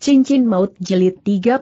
Cincin Maut Jelit 30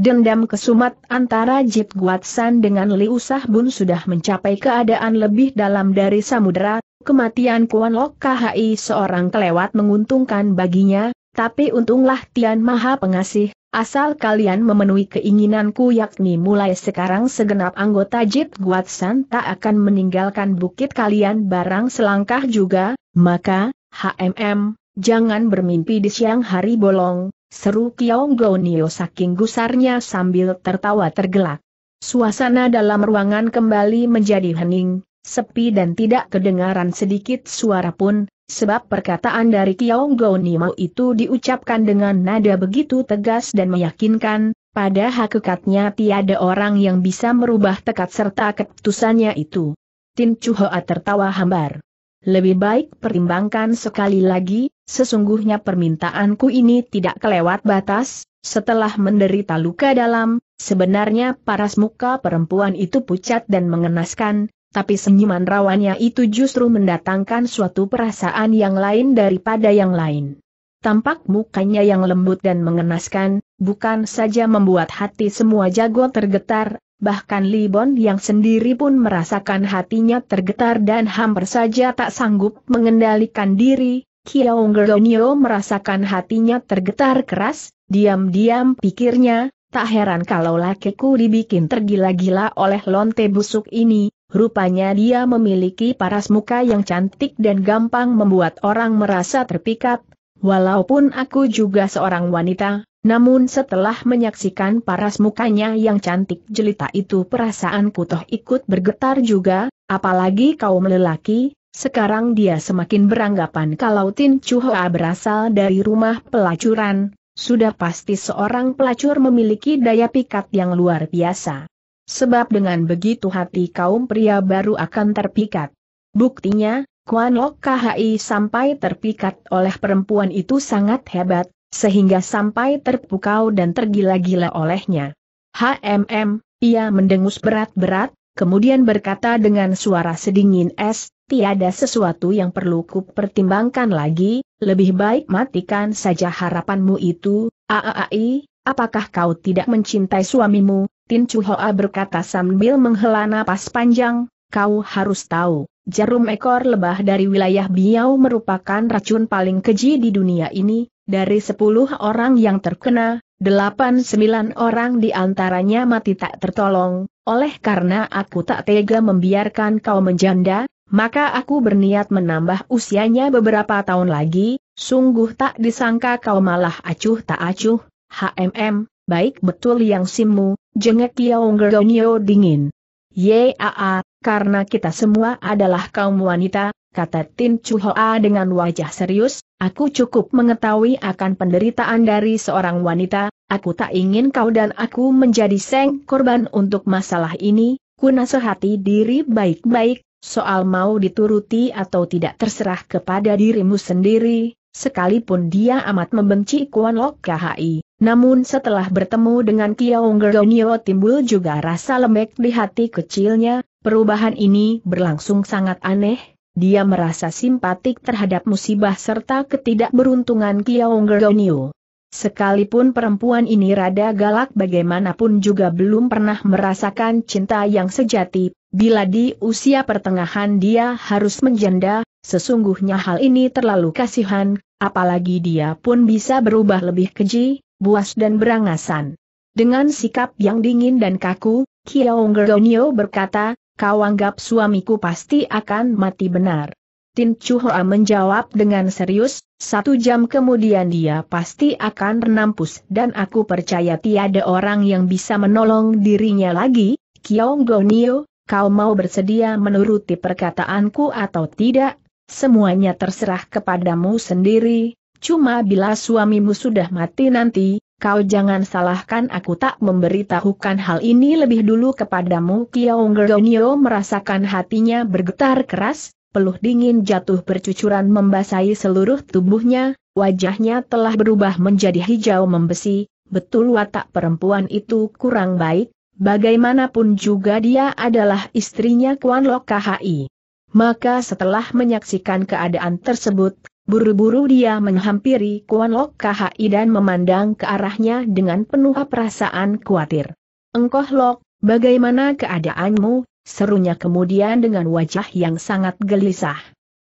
Dendam kesumat antara Jit Guatsan dengan Usah Bun sudah mencapai keadaan lebih dalam dari samudera, kematian Kuan Lok KHI seorang kelewat menguntungkan baginya, tapi untunglah Tian Maha Pengasih, asal kalian memenuhi keinginanku yakni mulai sekarang segenap anggota Jit Guatsan tak akan meninggalkan bukit kalian barang selangkah juga, maka, HMM, Jangan bermimpi di siang hari bolong, Seru Kiong Gonio saking gusarnya sambil tertawa tergelak. Suasana dalam ruangan kembali menjadi hening, sepi dan tidak kedengaran sedikit suara pun, sebab perkataan dari Kiong Gonio itu diucapkan dengan nada begitu tegas dan meyakinkan, pada hakikatnya tiada orang yang bisa merubah tekad serta keputusannya itu. Tin Chuhoa tertawa hambar. Lebih baik pertimbangkan sekali lagi, Sesungguhnya permintaanku ini tidak kelewat batas, setelah menderita luka dalam, sebenarnya paras muka perempuan itu pucat dan mengenaskan, tapi senyuman rawannya itu justru mendatangkan suatu perasaan yang lain daripada yang lain. Tampak mukanya yang lembut dan mengenaskan, bukan saja membuat hati semua jago tergetar, Bahkan Libon yang sendiri pun merasakan hatinya tergetar dan hampir saja tak sanggup mengendalikan diri, Kiaonggeronio merasakan hatinya tergetar keras, diam-diam pikirnya, tak heran kalau lakiku dibikin tergila-gila oleh lonte busuk ini, rupanya dia memiliki paras muka yang cantik dan gampang membuat orang merasa terpikat, Walaupun aku juga seorang wanita, namun setelah menyaksikan paras mukanya yang cantik jelita itu perasaanku toh ikut bergetar juga, apalagi kaum lelaki, sekarang dia semakin beranggapan kalau Tin Chu berasal dari rumah pelacuran, sudah pasti seorang pelacur memiliki daya pikat yang luar biasa. Sebab dengan begitu hati kaum pria baru akan terpikat. Buktinya, Kuan Lok KHI sampai terpikat oleh perempuan itu sangat hebat, sehingga sampai terpukau dan tergila-gila olehnya. HMM, ia mendengus berat-berat, kemudian berkata dengan suara sedingin es, tiada sesuatu yang perlu kupertimbangkan lagi, lebih baik matikan saja harapanmu itu, aaai, apakah kau tidak mencintai suamimu, Tin Chu Hoa berkata sambil menghela napas panjang, kau harus tahu, jarum ekor lebah dari wilayah Biau merupakan racun paling keji di dunia ini, dari sepuluh orang yang terkena, Delapan sembilan orang di antaranya mati tak tertolong, oleh karena aku tak tega membiarkan kau menjanda, maka aku berniat menambah usianya beberapa tahun lagi, sungguh tak disangka kau malah acuh tak acuh, HMM, baik betul yang simu, jengek Yaung Gerdonio dingin. Yaa, karena kita semua adalah kaum wanita, kata Tin Chu dengan wajah serius, aku cukup mengetahui akan penderitaan dari seorang wanita, aku tak ingin kau dan aku menjadi seng korban untuk masalah ini, ku nasihati diri baik-baik, soal mau dituruti atau tidak terserah kepada dirimu sendiri, sekalipun dia amat membenci Kuan Lok KHI. Namun setelah bertemu dengan Kiao Ngeronio timbul juga rasa lembek di hati kecilnya, perubahan ini berlangsung sangat aneh, dia merasa simpatik terhadap musibah serta ketidakberuntungan Kiaung Geroniu. Sekalipun perempuan ini rada galak bagaimanapun juga belum pernah merasakan cinta yang sejati, bila di usia pertengahan dia harus menjanda, sesungguhnya hal ini terlalu kasihan, apalagi dia pun bisa berubah lebih keji, buas dan berangasan. Dengan sikap yang dingin dan kaku, Kiaung Geroniu berkata, kau anggap suamiku pasti akan mati benar. Tin Chu Hoa menjawab dengan serius, satu jam kemudian dia pasti akan renampus dan aku percaya tiada orang yang bisa menolong dirinya lagi, Kiong Nio, kau mau bersedia menuruti perkataanku atau tidak, semuanya terserah kepadamu sendiri, cuma bila suamimu sudah mati nanti, Kau jangan salahkan aku tak memberitahukan hal ini lebih dulu kepadamu. Kiong Gernio merasakan hatinya bergetar keras, peluh dingin jatuh bercucuran membasahi seluruh tubuhnya, wajahnya telah berubah menjadi hijau membesi, betul watak perempuan itu kurang baik, bagaimanapun juga dia adalah istrinya Kuan Lok KHI. Maka setelah menyaksikan keadaan tersebut, Buru-buru dia menghampiri Kuan Lok KHI dan memandang ke arahnya dengan penuh perasaan khawatir. Engkoh Lok, bagaimana keadaanmu? Serunya kemudian dengan wajah yang sangat gelisah.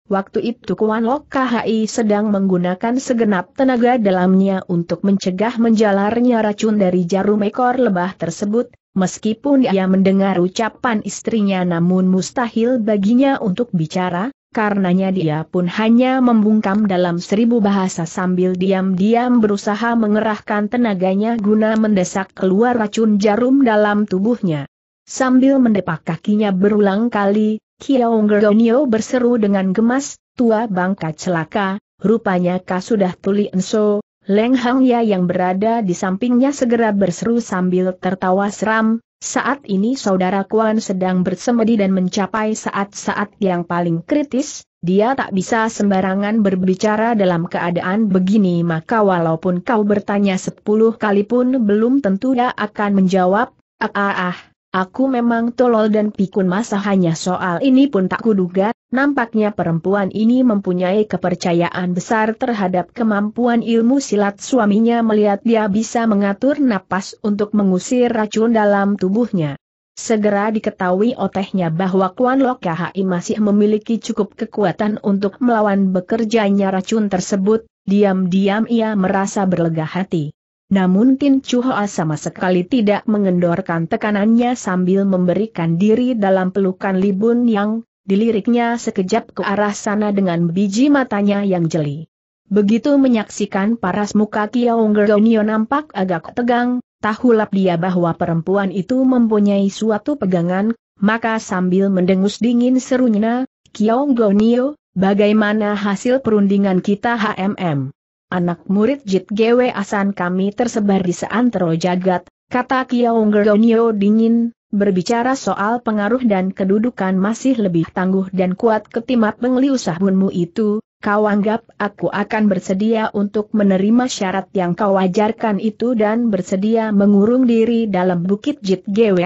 Waktu itu Kuan Lok KHI sedang menggunakan segenap tenaga dalamnya untuk mencegah menjalarnya racun dari jarum ekor lebah tersebut, meskipun ia mendengar ucapan istrinya namun mustahil baginya untuk bicara, karenanya dia pun hanya membungkam dalam seribu bahasa sambil diam-diam berusaha mengerahkan tenaganya guna mendesak keluar racun jarum dalam tubuhnya. Sambil mendepak kakinya berulang kali, Kiao Ngeronio berseru dengan gemas, tua bangka celaka, rupanya kau sudah tuli enso, Leng Hang Ya yang berada di sampingnya segera berseru sambil tertawa seram, saat ini saudara Kuan sedang bersemedi dan mencapai saat-saat yang paling kritis, dia tak bisa sembarangan berbicara dalam keadaan begini maka walaupun kau bertanya sepuluh kali pun belum tentu dia akan menjawab, ah ah ah, aku memang tolol dan pikun masa hanya soal ini pun tak kuduga, Nampaknya perempuan ini mempunyai kepercayaan besar terhadap kemampuan ilmu silat suaminya melihat dia bisa mengatur napas untuk mengusir racun dalam tubuhnya. Segera diketahui otehnya bahwa Kuan Lok Hai masih memiliki cukup kekuatan untuk melawan bekerjanya racun tersebut, diam-diam ia merasa berlega hati. Namun Tin Chu sama sekali tidak mengendorkan tekanannya sambil memberikan diri dalam pelukan Libun Yang, diliriknya sekejap ke arah sana dengan biji matanya yang jeli. Begitu menyaksikan paras muka Kiaung Gergonio nampak agak tegang, tahulah dia bahwa perempuan itu mempunyai suatu pegangan, maka sambil mendengus dingin serunya, Kiaung Gonio, bagaimana hasil perundingan kita HMM? Anak murid Jit Gwe Asan kami tersebar di seantero jagat, kata Kiaung Gergonio dingin, berbicara soal pengaruh dan kedudukan masih lebih tangguh dan kuat ketimbang pengliusah bunmu itu, kau anggap aku akan bersedia untuk menerima syarat yang kau ajarkan itu dan bersedia mengurung diri dalam bukit Jit Gwe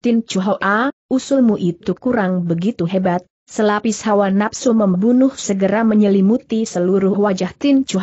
Tin Chu usulmu itu kurang begitu hebat, selapis hawa nafsu membunuh segera menyelimuti seluruh wajah Tin Chu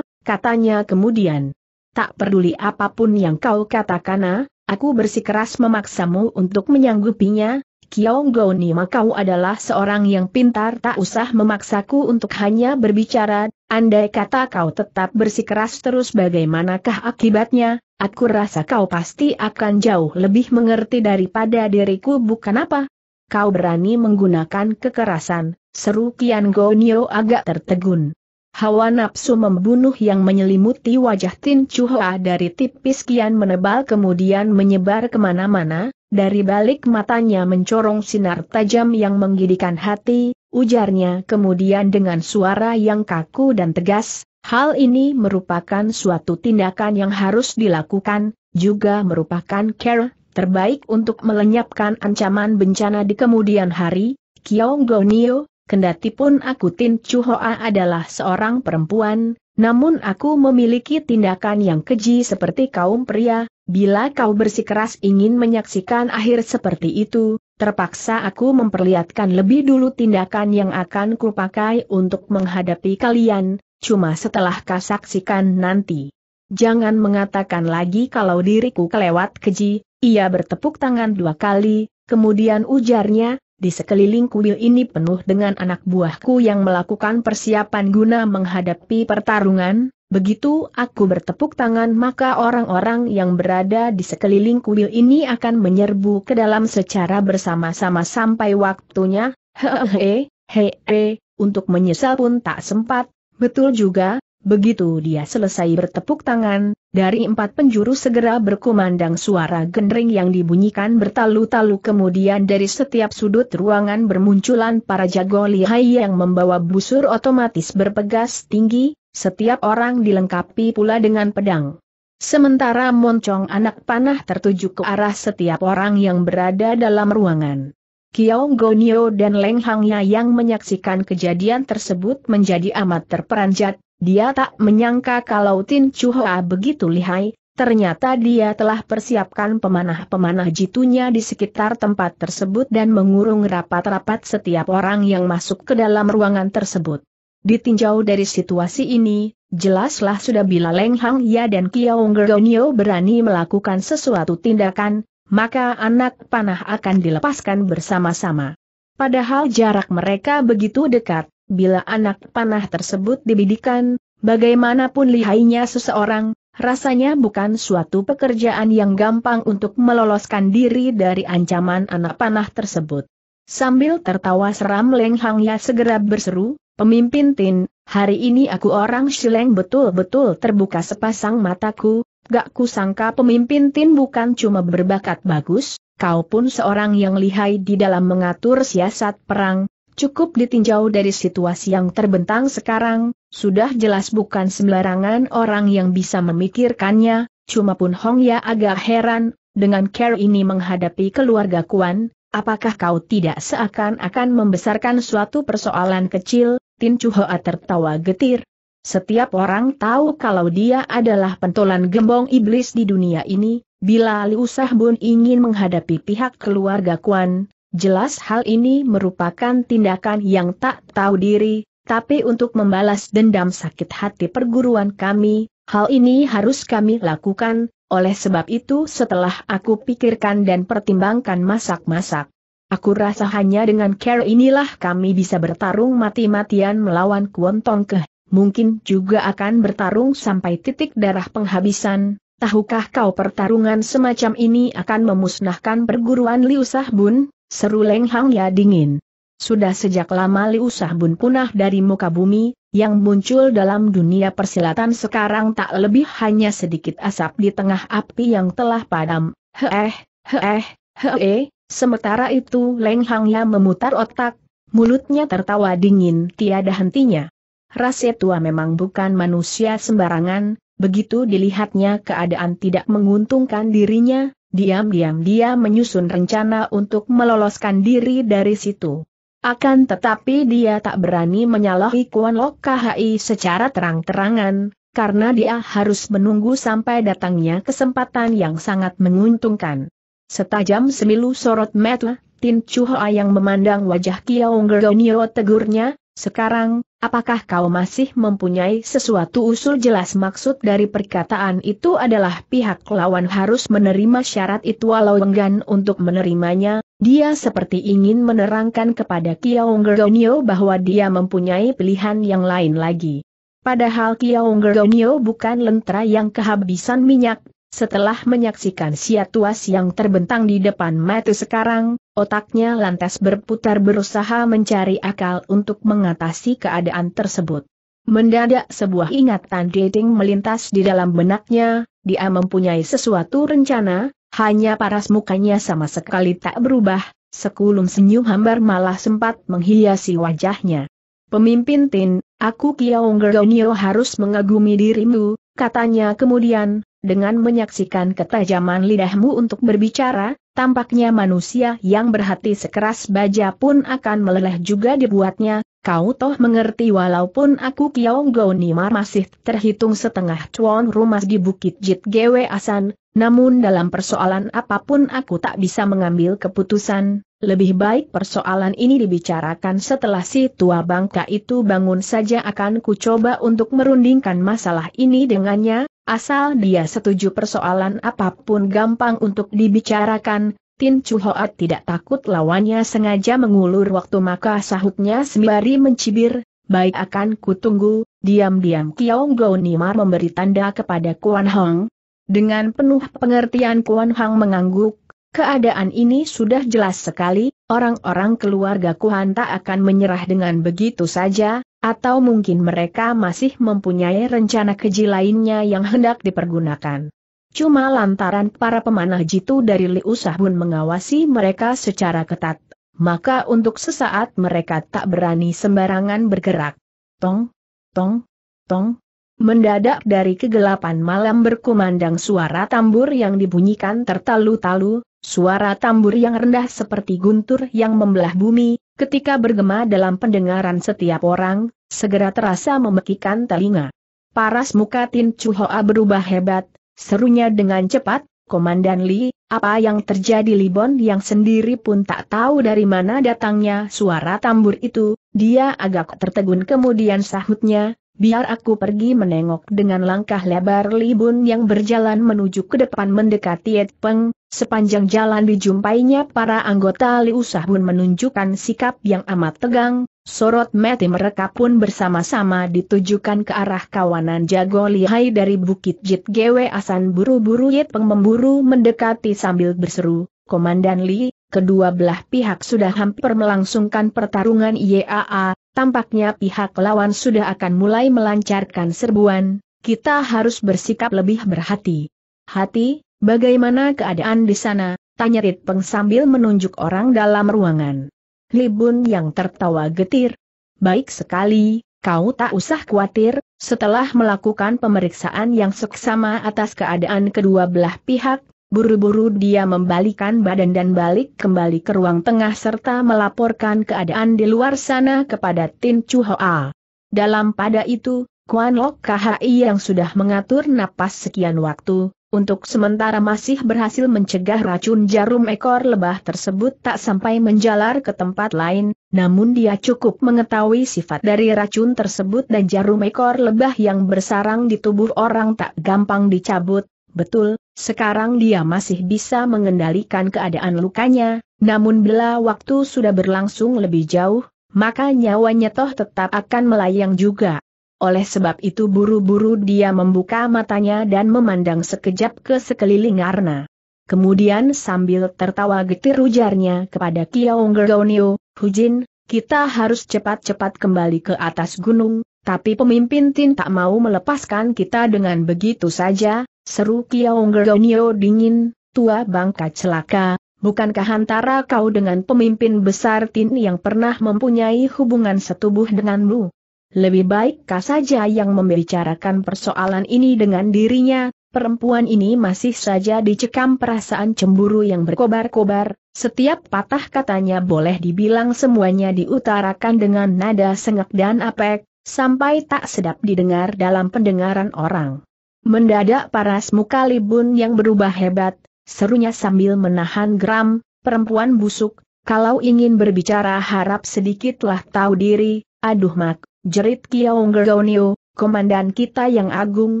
katanya kemudian. Tak peduli apapun yang kau katakan, Aku bersikeras memaksamu untuk menyanggupinya, Kiong Gouni kau adalah seorang yang pintar tak usah memaksaku untuk hanya berbicara, andai kata kau tetap bersikeras terus bagaimanakah akibatnya, aku rasa kau pasti akan jauh lebih mengerti daripada diriku bukan apa? Kau berani menggunakan kekerasan, seru Kian Gonio agak tertegun. Hawa nafsu membunuh yang menyelimuti wajah Tin Chu dari tipis kian menebal kemudian menyebar kemana-mana, dari balik matanya mencorong sinar tajam yang menggidikan hati, ujarnya kemudian dengan suara yang kaku dan tegas, hal ini merupakan suatu tindakan yang harus dilakukan, juga merupakan care terbaik untuk melenyapkan ancaman bencana di kemudian hari, Kiong Gonio, Kendatipun aku Tin Chu adalah seorang perempuan, namun aku memiliki tindakan yang keji seperti kaum pria, bila kau bersikeras ingin menyaksikan akhir seperti itu, terpaksa aku memperlihatkan lebih dulu tindakan yang akan kupakai untuk menghadapi kalian, cuma setelah kau saksikan nanti. Jangan mengatakan lagi kalau diriku kelewat keji, ia bertepuk tangan dua kali, kemudian ujarnya, di sekeliling kuil ini penuh dengan anak buahku yang melakukan persiapan guna menghadapi pertarungan, begitu aku bertepuk tangan maka orang-orang yang berada di sekeliling kuil ini akan menyerbu ke dalam secara bersama-sama sampai waktunya, hehehe, hehehe, untuk menyesal pun tak sempat, betul juga, Begitu dia selesai bertepuk tangan, dari empat penjuru segera berkumandang suara gendring yang dibunyikan bertalu-talu kemudian dari setiap sudut ruangan bermunculan para jago lihai yang membawa busur otomatis berpegas tinggi, setiap orang dilengkapi pula dengan pedang. Sementara moncong anak panah tertuju ke arah setiap orang yang berada dalam ruangan. Kiong Gonio dan Leng Hangya yang menyaksikan kejadian tersebut menjadi amat terperanjat, dia tak menyangka kalau Tin Chu begitu lihai, ternyata dia telah persiapkan pemanah-pemanah jitunya di sekitar tempat tersebut dan mengurung rapat-rapat setiap orang yang masuk ke dalam ruangan tersebut. Ditinjau dari situasi ini, jelaslah sudah bila Leng Hang Ya dan Kiaong Gergonio berani melakukan sesuatu tindakan, maka anak panah akan dilepaskan bersama-sama. Padahal jarak mereka begitu dekat, Bila anak panah tersebut dibidikan, bagaimanapun lihainya seseorang, rasanya bukan suatu pekerjaan yang gampang untuk meloloskan diri dari ancaman anak panah tersebut. Sambil tertawa seram Leng Hang Ya segera berseru, Pemimpin Tin, hari ini aku orang Shileng betul-betul terbuka sepasang mataku, gak kusangka pemimpin Tin bukan cuma berbakat bagus, kau pun seorang yang lihai di dalam mengatur siasat perang, Cukup ditinjau dari situasi yang terbentang sekarang, sudah jelas bukan sembarangan orang yang bisa memikirkannya, cuma pun Hong Ya agak heran, dengan care ini menghadapi keluarga Kuan, apakah kau tidak seakan-akan membesarkan suatu persoalan kecil, Tin Chu Hoa tertawa getir. Setiap orang tahu kalau dia adalah pentolan gembong iblis di dunia ini, bila Liu pun ingin menghadapi pihak keluarga Kuan, Jelas hal ini merupakan tindakan yang tak tahu diri, tapi untuk membalas dendam sakit hati perguruan kami, hal ini harus kami lakukan, oleh sebab itu setelah aku pikirkan dan pertimbangkan masak-masak. Aku rasa hanya dengan care inilah kami bisa bertarung mati-matian melawan Kuontong Keh. Mungkin juga akan bertarung sampai titik darah penghabisan. Tahukah kau pertarungan semacam ini akan memusnahkan perguruan Liu Bun? Seru Leng Hang Ya dingin. Sudah sejak lama Liu bun punah dari muka bumi, yang muncul dalam dunia persilatan sekarang tak lebih hanya sedikit asap di tengah api yang telah padam. Heeh, heeh, heeh, sementara itu Leng Hang Ya memutar otak, mulutnya tertawa dingin tiada hentinya. Rase tua memang bukan manusia sembarangan, begitu dilihatnya keadaan tidak menguntungkan dirinya, diam-diam dia menyusun rencana untuk meloloskan diri dari situ. Akan tetapi dia tak berani menyalahi Kuan Lok KHI secara terang-terangan, karena dia harus menunggu sampai datangnya kesempatan yang sangat menguntungkan. Setajam semilu sorot mata, Tin Chuhua yang memandang wajah Kiao Ngeronio tegurnya, sekarang, apakah kau masih mempunyai sesuatu usul jelas maksud dari perkataan itu adalah pihak lawan harus menerima syarat itu walau enggan untuk menerimanya, dia seperti ingin menerangkan kepada Kiao Ngeronio bahwa dia mempunyai pilihan yang lain lagi. Padahal Kiao Ngeronio bukan lentera yang kehabisan minyak, setelah menyaksikan siatuas yang terbentang di depan mata sekarang, otaknya lantas berputar berusaha mencari akal untuk mengatasi keadaan tersebut. Mendadak sebuah ingatan dating melintas di dalam benaknya, dia mempunyai sesuatu rencana, hanya paras mukanya sama sekali tak berubah, sekulum senyum hambar malah sempat menghiasi wajahnya. Pemimpin Tin, aku Kiaung Ngeronio harus mengagumi dirimu, katanya kemudian, dengan menyaksikan ketajaman lidahmu untuk berbicara, tampaknya manusia yang berhati sekeras baja pun akan meleleh juga dibuatnya, kau toh mengerti walaupun aku Kiao Gonima masih terhitung setengah cuan rumah di Bukit Jit Gwe Asan, namun dalam persoalan apapun aku tak bisa mengambil keputusan, lebih baik persoalan ini dibicarakan setelah si tua bangka itu bangun saja akan ku coba untuk merundingkan masalah ini dengannya, Asal dia setuju persoalan apapun gampang untuk dibicarakan, Tin Chu Hoat tidak takut lawannya sengaja mengulur waktu maka sahutnya sembari mencibir, baik akan kutunggu, diam-diam Kiao Gou Nimar memberi tanda kepada Kuan Hong. Dengan penuh pengertian Kuan Hong mengangguk, keadaan ini sudah jelas sekali, orang-orang keluarga Kuan tak akan menyerah dengan begitu saja, atau mungkin mereka masih mempunyai rencana keji lainnya yang hendak dipergunakan. Cuma lantaran para pemanah jitu dari Liu Sahun mengawasi mereka secara ketat, maka untuk sesaat mereka tak berani sembarangan bergerak. Tong, tong, tong. Mendadak dari kegelapan malam berkumandang suara tambur yang dibunyikan tertalu-talu, suara tambur yang rendah seperti guntur yang membelah bumi, ketika bergema dalam pendengaran setiap orang, segera terasa memekikan telinga. Paras muka Tin Chu Hoa berubah hebat, serunya dengan cepat, Komandan Li, apa yang terjadi Libon yang sendiri pun tak tahu dari mana datangnya suara tambur itu, dia agak tertegun kemudian sahutnya, Biar aku pergi menengok dengan langkah lebar Libun yang berjalan menuju ke depan mendekati Ed Peng, sepanjang jalan dijumpainya para anggota Liu Sahun menunjukkan sikap yang amat tegang, sorot mati mereka pun bersama-sama ditujukan ke arah kawanan jago lihai dari Bukit Jit Gwe Asan buru-buru Ed Peng memburu mendekati sambil berseru, Komandan Li, kedua belah pihak sudah hampir melangsungkan pertarungan IAA, tampaknya pihak lawan sudah akan mulai melancarkan serbuan, kita harus bersikap lebih berhati. Hati, bagaimana keadaan di sana? Tanya Rit Peng sambil menunjuk orang dalam ruangan. Libun yang tertawa getir. Baik sekali, kau tak usah khawatir, setelah melakukan pemeriksaan yang seksama atas keadaan kedua belah pihak, Buru-buru dia membalikan badan dan balik kembali ke ruang tengah serta melaporkan keadaan di luar sana kepada Tin Chu Hoa. Dalam pada itu, Kuan Lok KHI yang sudah mengatur napas sekian waktu, untuk sementara masih berhasil mencegah racun jarum ekor lebah tersebut tak sampai menjalar ke tempat lain, namun dia cukup mengetahui sifat dari racun tersebut dan jarum ekor lebah yang bersarang di tubuh orang tak gampang dicabut, Betul, sekarang dia masih bisa mengendalikan keadaan lukanya, namun bila waktu sudah berlangsung lebih jauh, maka nyawanya toh tetap akan melayang juga. Oleh sebab itu buru-buru dia membuka matanya dan memandang sekejap ke sekeliling Arna. Kemudian sambil tertawa getir ujarnya kepada Kiaung Gergonio, Hujin, kita harus cepat-cepat kembali ke atas gunung, tapi pemimpin Tin tak mau melepaskan kita dengan begitu saja, Seru Kiao Ngeronio dingin, tua bangka celaka, bukankah antara kau dengan pemimpin besar Tin yang pernah mempunyai hubungan setubuh denganmu? Lebih baik kau saja yang membicarakan persoalan ini dengan dirinya, perempuan ini masih saja dicekam perasaan cemburu yang berkobar-kobar, setiap patah katanya boleh dibilang semuanya diutarakan dengan nada sengak dan apek, sampai tak sedap didengar dalam pendengaran orang. Mendadak paras muka Libun yang berubah hebat, serunya sambil menahan geram, perempuan busuk, kalau ingin berbicara harap sedikitlah tahu diri, aduh mak, jerit Kiaung Gergonio, komandan kita yang agung,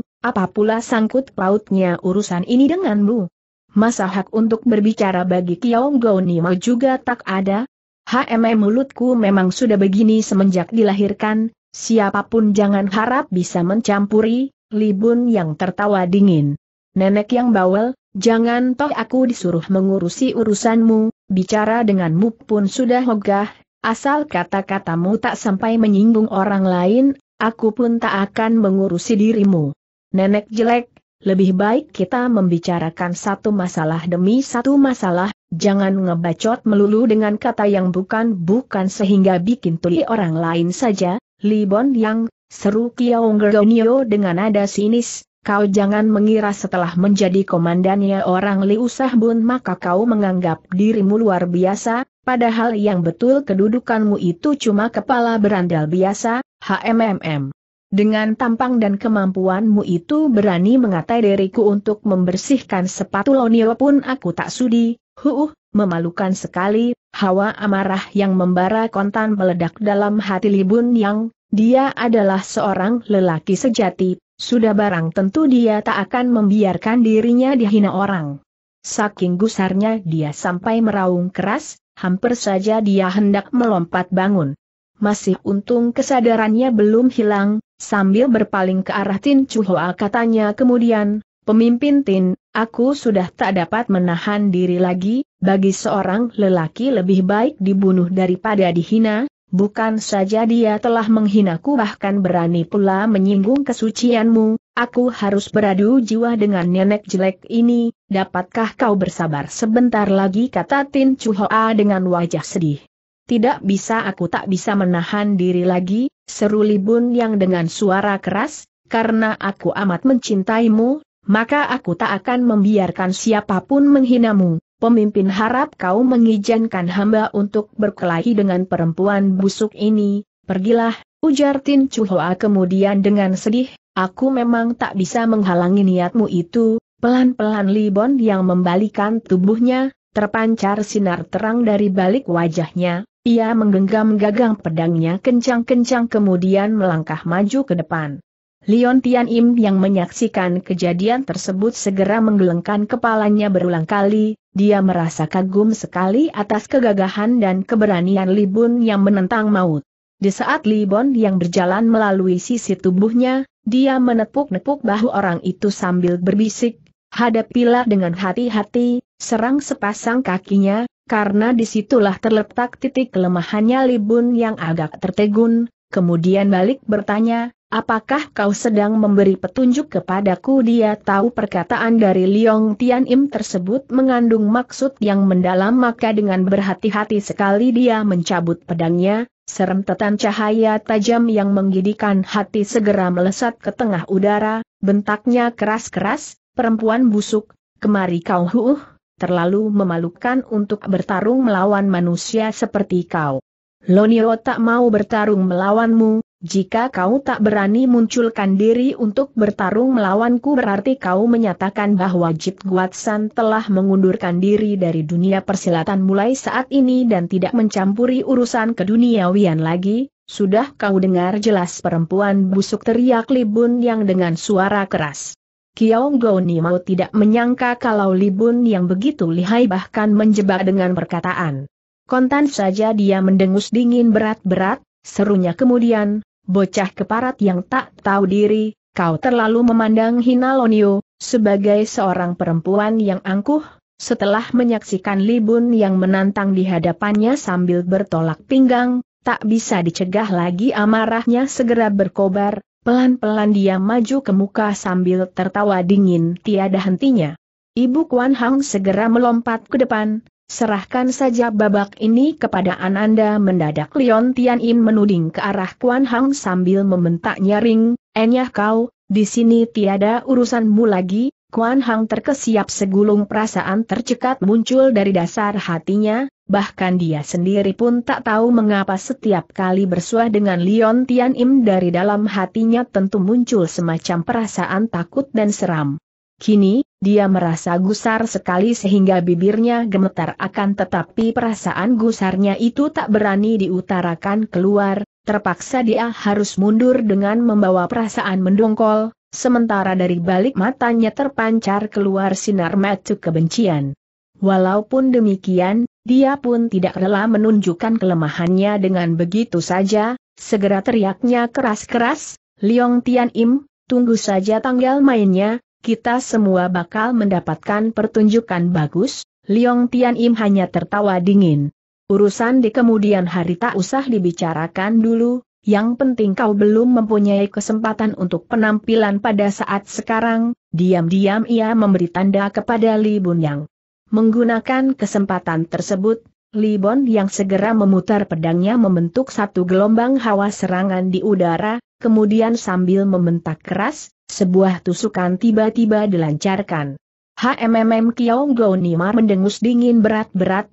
apa pula sangkut pautnya urusan ini denganmu? Masa hak untuk berbicara bagi Kiaung Gonio juga tak ada? HMM mulutku memang sudah begini semenjak dilahirkan, siapapun jangan harap bisa mencampuri, Libun yang tertawa dingin. Nenek yang bawel, jangan toh aku disuruh mengurusi urusanmu, bicara denganmu pun sudah ogah, asal kata-katamu tak sampai menyinggung orang lain, aku pun tak akan mengurusi dirimu. Nenek jelek, lebih baik kita membicarakan satu masalah demi satu masalah, jangan ngebacot melulu dengan kata yang bukan-bukan sehingga bikin tuli orang lain saja, Libon yang Seru Kiaung Gergonio dengan nada sinis, kau jangan mengira setelah menjadi komandannya orang Liu Sahbun maka kau menganggap dirimu luar biasa, padahal yang betul kedudukanmu itu cuma kepala berandal biasa, HMMM. Dengan tampang dan kemampuanmu itu berani mengatai diriku untuk membersihkan sepatu Lonio pun aku tak sudi, huuh, memalukan sekali, hawa amarah yang membara kontan meledak dalam hati Libun Yang, dia adalah seorang lelaki sejati, sudah barang tentu dia tak akan membiarkan dirinya dihina orang. Saking gusarnya dia sampai meraung keras, hampir saja dia hendak melompat bangun. Masih untung kesadarannya belum hilang, sambil berpaling ke arah Tin Chuhoa katanya kemudian, Pemimpin Tin, aku sudah tak dapat menahan diri lagi, bagi seorang lelaki lebih baik dibunuh daripada dihina, Bukan saja dia telah menghinaku bahkan berani pula menyinggung kesucianmu, aku harus beradu jiwa dengan nenek jelek ini, dapatkah kau bersabar sebentar lagi kata Tin Chu dengan wajah sedih. Tidak bisa aku tak bisa menahan diri lagi, seru Libun yang dengan suara keras, karena aku amat mencintaimu, maka aku tak akan membiarkan siapapun menghinamu pemimpin harap kau mengizinkan hamba untuk berkelahi dengan perempuan busuk ini, pergilah, ujar Tin Chuhua kemudian dengan sedih, aku memang tak bisa menghalangi niatmu itu, pelan-pelan Libon yang membalikan tubuhnya, terpancar sinar terang dari balik wajahnya, ia menggenggam gagang pedangnya kencang-kencang kemudian melangkah maju ke depan. Leon Tian Im yang menyaksikan kejadian tersebut segera menggelengkan kepalanya berulang kali, dia merasa kagum sekali atas kegagahan dan keberanian Libun yang menentang maut. Di saat Li yang berjalan melalui sisi tubuhnya, dia menepuk-nepuk bahu orang itu sambil berbisik, hadapilah dengan hati-hati, serang sepasang kakinya, karena disitulah terletak titik kelemahannya Libun yang agak tertegun, kemudian balik bertanya, Apakah kau sedang memberi petunjuk kepadaku? Dia tahu perkataan dari Liong Tian Im tersebut mengandung maksud yang mendalam maka dengan berhati-hati sekali dia mencabut pedangnya, serem tetan cahaya tajam yang menggidikan hati segera melesat ke tengah udara, bentaknya keras-keras, perempuan busuk, kemari kau huuh, terlalu memalukan untuk bertarung melawan manusia seperti kau. Lonio tak mau bertarung melawanmu, jika kau tak berani munculkan diri untuk bertarung melawanku berarti kau menyatakan bahwa Jit Guatsan telah mengundurkan diri dari dunia persilatan mulai saat ini dan tidak mencampuri urusan keduniawian lagi, sudah kau dengar jelas perempuan busuk teriak Libun yang dengan suara keras. Kiong Goni mau tidak menyangka kalau Libun yang begitu lihai bahkan menjebak dengan perkataan. Kontan saja dia mendengus dingin berat-berat, serunya kemudian, bocah keparat yang tak tahu diri, kau terlalu memandang hina Lonio, sebagai seorang perempuan yang angkuh, setelah menyaksikan Libun yang menantang di hadapannya sambil bertolak pinggang, tak bisa dicegah lagi amarahnya segera berkobar, pelan-pelan dia maju ke muka sambil tertawa dingin tiada hentinya. Ibu Kwan Hang segera melompat ke depan, Serahkan saja babak ini kepada Ananda mendadak Leon Tian Im menuding ke arah Kuan Hang sambil membentak nyaring, enyah kau, di sini tiada urusanmu lagi, Kuan Hang terkesiap segulung perasaan tercekat muncul dari dasar hatinya, bahkan dia sendiri pun tak tahu mengapa setiap kali bersuah dengan Leon Tian Im dari dalam hatinya tentu muncul semacam perasaan takut dan seram. Kini, dia merasa gusar sekali sehingga bibirnya gemetar akan tetapi perasaan gusarnya itu tak berani diutarakan keluar, terpaksa dia harus mundur dengan membawa perasaan mendongkol, sementara dari balik matanya terpancar keluar sinar mata kebencian. Walaupun demikian, dia pun tidak rela menunjukkan kelemahannya dengan begitu saja, segera teriaknya keras-keras, Liong Tian Im, tunggu saja tanggal mainnya, kita semua bakal mendapatkan pertunjukan bagus, Liong Tian Im hanya tertawa dingin. Urusan di kemudian hari tak usah dibicarakan dulu, yang penting kau belum mempunyai kesempatan untuk penampilan pada saat sekarang, diam-diam ia memberi tanda kepada Li Yang. Menggunakan kesempatan tersebut, Li Bon yang segera memutar pedangnya membentuk satu gelombang hawa serangan di udara, kemudian sambil membentak keras, sebuah tusukan tiba-tiba dilancarkan. HMMM Go Nima mendengus dingin berat-berat,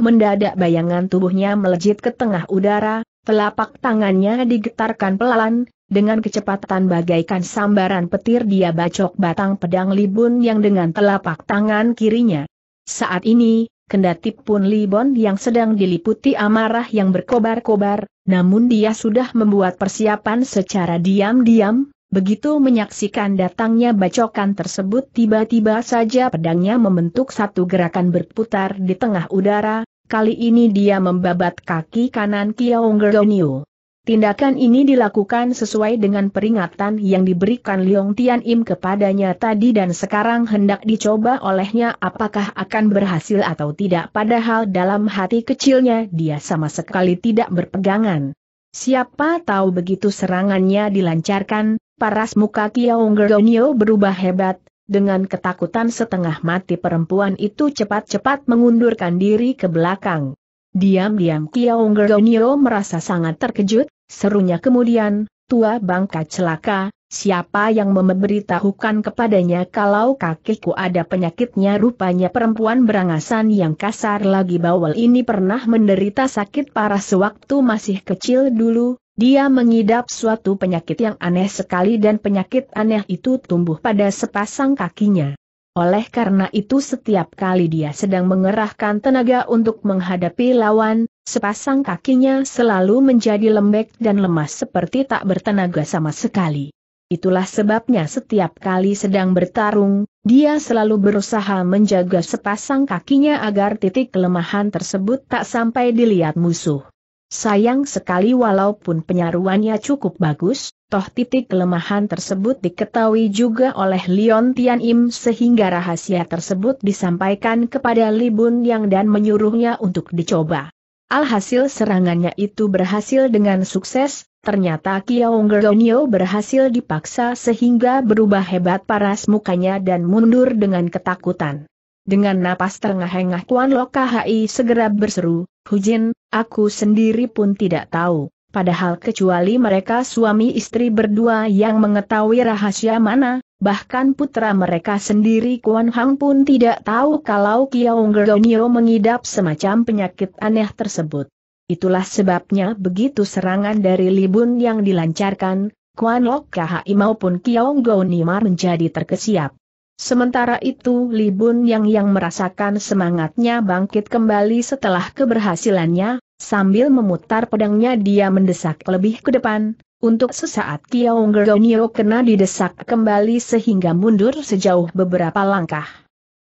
mendadak bayangan tubuhnya melejit ke tengah udara, telapak tangannya digetarkan pelan, dengan kecepatan bagaikan sambaran petir dia bacok batang pedang Libun yang dengan telapak tangan kirinya. Saat ini, kendati pun Libon yang sedang diliputi amarah yang berkobar-kobar, namun dia sudah membuat persiapan secara diam-diam, begitu menyaksikan datangnya bacokan tersebut tiba-tiba saja pedangnya membentuk satu gerakan berputar di tengah udara, kali ini dia membabat kaki kanan Kiaung Geroniu. Tindakan ini dilakukan sesuai dengan peringatan yang diberikan Liong Tian Im kepadanya tadi dan sekarang hendak dicoba olehnya apakah akan berhasil atau tidak padahal dalam hati kecilnya dia sama sekali tidak berpegangan. Siapa tahu begitu serangannya dilancarkan, paras muka Kiaung Gergonio berubah hebat, dengan ketakutan setengah mati perempuan itu cepat-cepat mengundurkan diri ke belakang. Diam-diam Kiao Ngeronio merasa sangat terkejut, serunya kemudian, tua bangka celaka, siapa yang memberitahukan kepadanya kalau kakiku ada penyakitnya rupanya perempuan berangasan yang kasar lagi bawel ini pernah menderita sakit parah sewaktu masih kecil dulu, dia mengidap suatu penyakit yang aneh sekali dan penyakit aneh itu tumbuh pada sepasang kakinya. Oleh karena itu setiap kali dia sedang mengerahkan tenaga untuk menghadapi lawan, sepasang kakinya selalu menjadi lembek dan lemas seperti tak bertenaga sama sekali. Itulah sebabnya setiap kali sedang bertarung, dia selalu berusaha menjaga sepasang kakinya agar titik kelemahan tersebut tak sampai dilihat musuh. Sayang sekali walaupun penyaruannya cukup bagus, Toh titik kelemahan tersebut diketahui juga oleh Leon Tian Im sehingga rahasia tersebut disampaikan kepada Li Bun Yang dan menyuruhnya untuk dicoba. Alhasil serangannya itu berhasil dengan sukses, ternyata Kiaong Gerdonio berhasil dipaksa sehingga berubah hebat paras mukanya dan mundur dengan ketakutan. Dengan napas terengah-engah Kuan KHI segera berseru, Hujin, aku sendiri pun tidak tahu. Padahal kecuali mereka suami istri berdua yang mengetahui rahasia mana, bahkan putra mereka sendiri Kuan Hang pun tidak tahu kalau Kiao Gernio mengidap semacam penyakit aneh tersebut. Itulah sebabnya begitu serangan dari Libun yang dilancarkan, Kuan Lok KHI maupun Kiao Nimar menjadi terkesiap. Sementara itu Libun yang yang merasakan semangatnya bangkit kembali setelah keberhasilannya, Sambil memutar pedangnya dia mendesak lebih ke depan, untuk sesaat Kiong Geronio kena didesak kembali sehingga mundur sejauh beberapa langkah.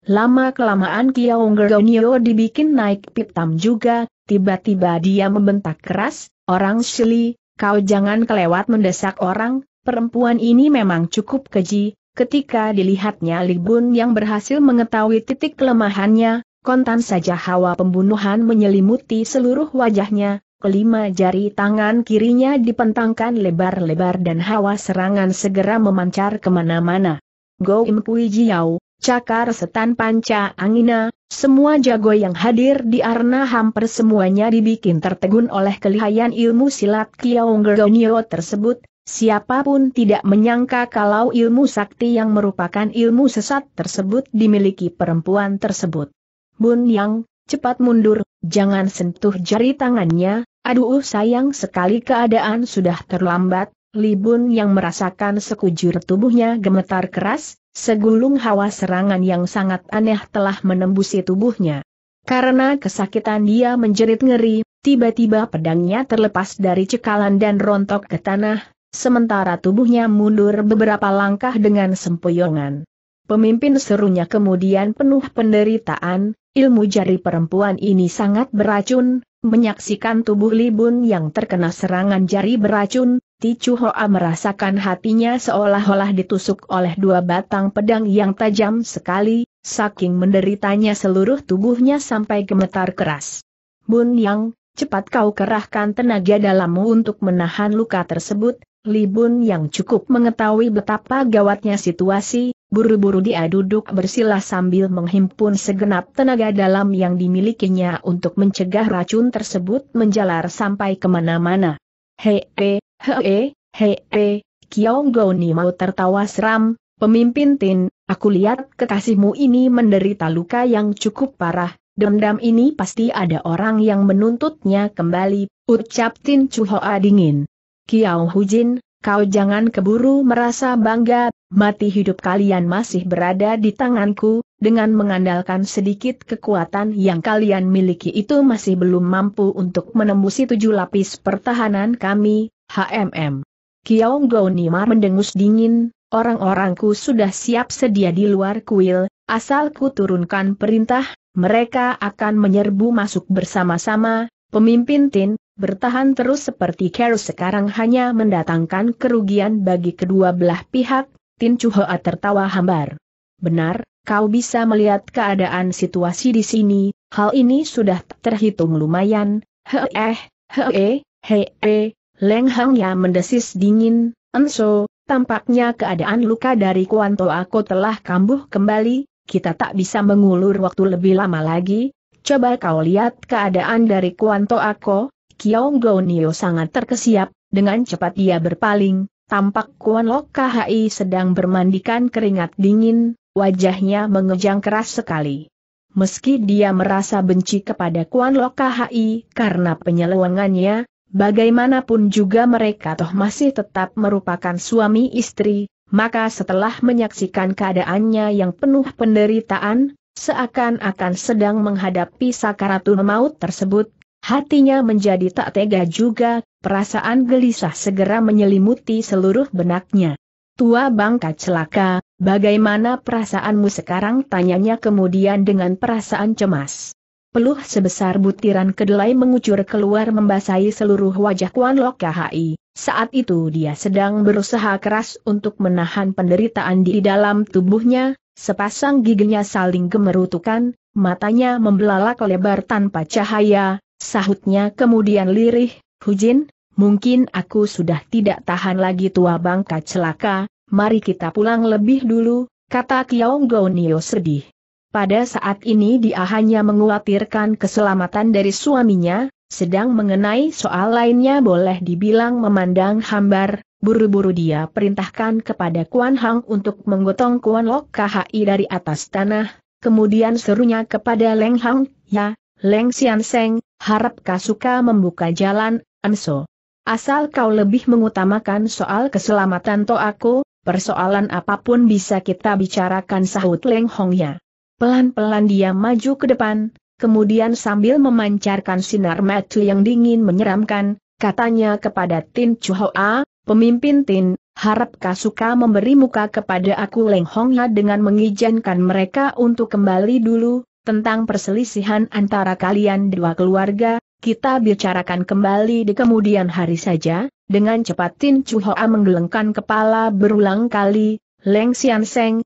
Lama-kelamaan Kiong Geronio dibikin naik pitam juga, tiba-tiba dia membentak keras, Orang Shili, kau jangan kelewat mendesak orang, perempuan ini memang cukup keji, ketika dilihatnya Libun yang berhasil mengetahui titik kelemahannya, Kontan saja hawa pembunuhan menyelimuti seluruh wajahnya, kelima jari tangan kirinya dipentangkan lebar-lebar dan hawa serangan segera memancar kemana-mana. Go Im Kui Jiao, Cakar Setan Panca Angina, semua jago yang hadir di arena hampir semuanya dibikin tertegun oleh kelihayan ilmu silat Kiaung Geronio tersebut, Siapapun tidak menyangka kalau ilmu sakti yang merupakan ilmu sesat tersebut dimiliki perempuan tersebut. Bun Yang, cepat mundur, jangan sentuh jari tangannya, aduh sayang sekali keadaan sudah terlambat, Li Bun Yang merasakan sekujur tubuhnya gemetar keras, segulung hawa serangan yang sangat aneh telah menembusi tubuhnya. Karena kesakitan dia menjerit ngeri, tiba-tiba pedangnya terlepas dari cekalan dan rontok ke tanah, sementara tubuhnya mundur beberapa langkah dengan sempoyongan. Pemimpin serunya kemudian penuh penderitaan, Ilmu jari perempuan ini sangat beracun, menyaksikan tubuh Libun yang terkena serangan jari beracun, Tichu Hoa merasakan hatinya seolah-olah ditusuk oleh dua batang pedang yang tajam sekali, saking menderitanya seluruh tubuhnya sampai gemetar keras. Bun Yang, cepat kau kerahkan tenaga dalammu untuk menahan luka tersebut, Libun yang cukup mengetahui betapa gawatnya situasi, buru-buru dia duduk bersila sambil menghimpun segenap tenaga dalam yang dimilikinya untuk mencegah racun tersebut menjalar sampai kemana-mana. Hei, hei, hei, hei, hei, Kiong Goni mau tertawa seram, pemimpin Tin, aku lihat kekasihmu ini menderita luka yang cukup parah, dendam ini pasti ada orang yang menuntutnya kembali, ucap Tin Chu dingin. Kiao Hujin, Kau jangan keburu merasa bangga, mati hidup kalian masih berada di tanganku, dengan mengandalkan sedikit kekuatan yang kalian miliki itu masih belum mampu untuk menembusi tujuh lapis pertahanan kami, HMM. Kiao Nima mendengus dingin, orang-orangku sudah siap sedia di luar kuil, Asalku turunkan perintah, mereka akan menyerbu masuk bersama-sama, pemimpin Tin, Bertahan terus seperti Carol sekarang hanya mendatangkan kerugian bagi kedua belah pihak, Tin Chu Hoa tertawa hambar. Benar, kau bisa melihat keadaan situasi di sini, hal ini sudah terhitung lumayan, He eh, he -e, he, eh. Leng Hang ya mendesis dingin, enso, tampaknya keadaan luka dari Kuan aku telah kambuh kembali, kita tak bisa mengulur waktu lebih lama lagi, coba kau lihat keadaan dari Kuan aku, Kiong Gonio sangat terkesiap, dengan cepat ia berpaling, tampak Kuan Lok KHI sedang bermandikan keringat dingin, wajahnya mengejang keras sekali. Meski dia merasa benci kepada Kuan Lok KHI karena penyelewengannya, bagaimanapun juga mereka toh masih tetap merupakan suami istri, maka setelah menyaksikan keadaannya yang penuh penderitaan, seakan-akan sedang menghadapi sakaratul maut tersebut, Hatinya menjadi tak tega juga, perasaan gelisah segera menyelimuti seluruh benaknya. Tua bangka celaka, bagaimana perasaanmu sekarang? Tanyanya kemudian dengan perasaan cemas. Peluh sebesar butiran kedelai mengucur keluar membasahi seluruh wajah Kuan Lok KHI. Saat itu dia sedang berusaha keras untuk menahan penderitaan di dalam tubuhnya, sepasang giginya saling gemerutukan, matanya membelalak lebar tanpa cahaya, Sahutnya kemudian lirih, Hujin, mungkin aku sudah tidak tahan lagi tua bangka celaka, mari kita pulang lebih dulu, kata Kiong Gonio sedih. Pada saat ini dia hanya menguatirkan keselamatan dari suaminya, sedang mengenai soal lainnya boleh dibilang memandang hambar, buru-buru dia perintahkan kepada Kuan Hang untuk menggotong Kuan Lok KHI dari atas tanah, kemudian serunya kepada Leng Hang, ya, Leng Xian Seng, harap Kasuka membuka jalan, Anso. Asal kau lebih mengutamakan soal keselamatan to aku, persoalan apapun bisa kita bicarakan sahut Leng Hongya. Pelan-pelan dia maju ke depan, kemudian sambil memancarkan sinar mata yang dingin menyeramkan, katanya kepada Tin Chuhoa, pemimpin Tin, harap Kasuka memberi muka kepada aku Leng Hongya dengan mengizinkan mereka untuk kembali dulu, tentang perselisihan antara kalian dua keluarga, kita bicarakan kembali di kemudian hari saja, dengan cepat Tin Chu Hoa menggelengkan kepala berulang kali, Leng Xian Seng,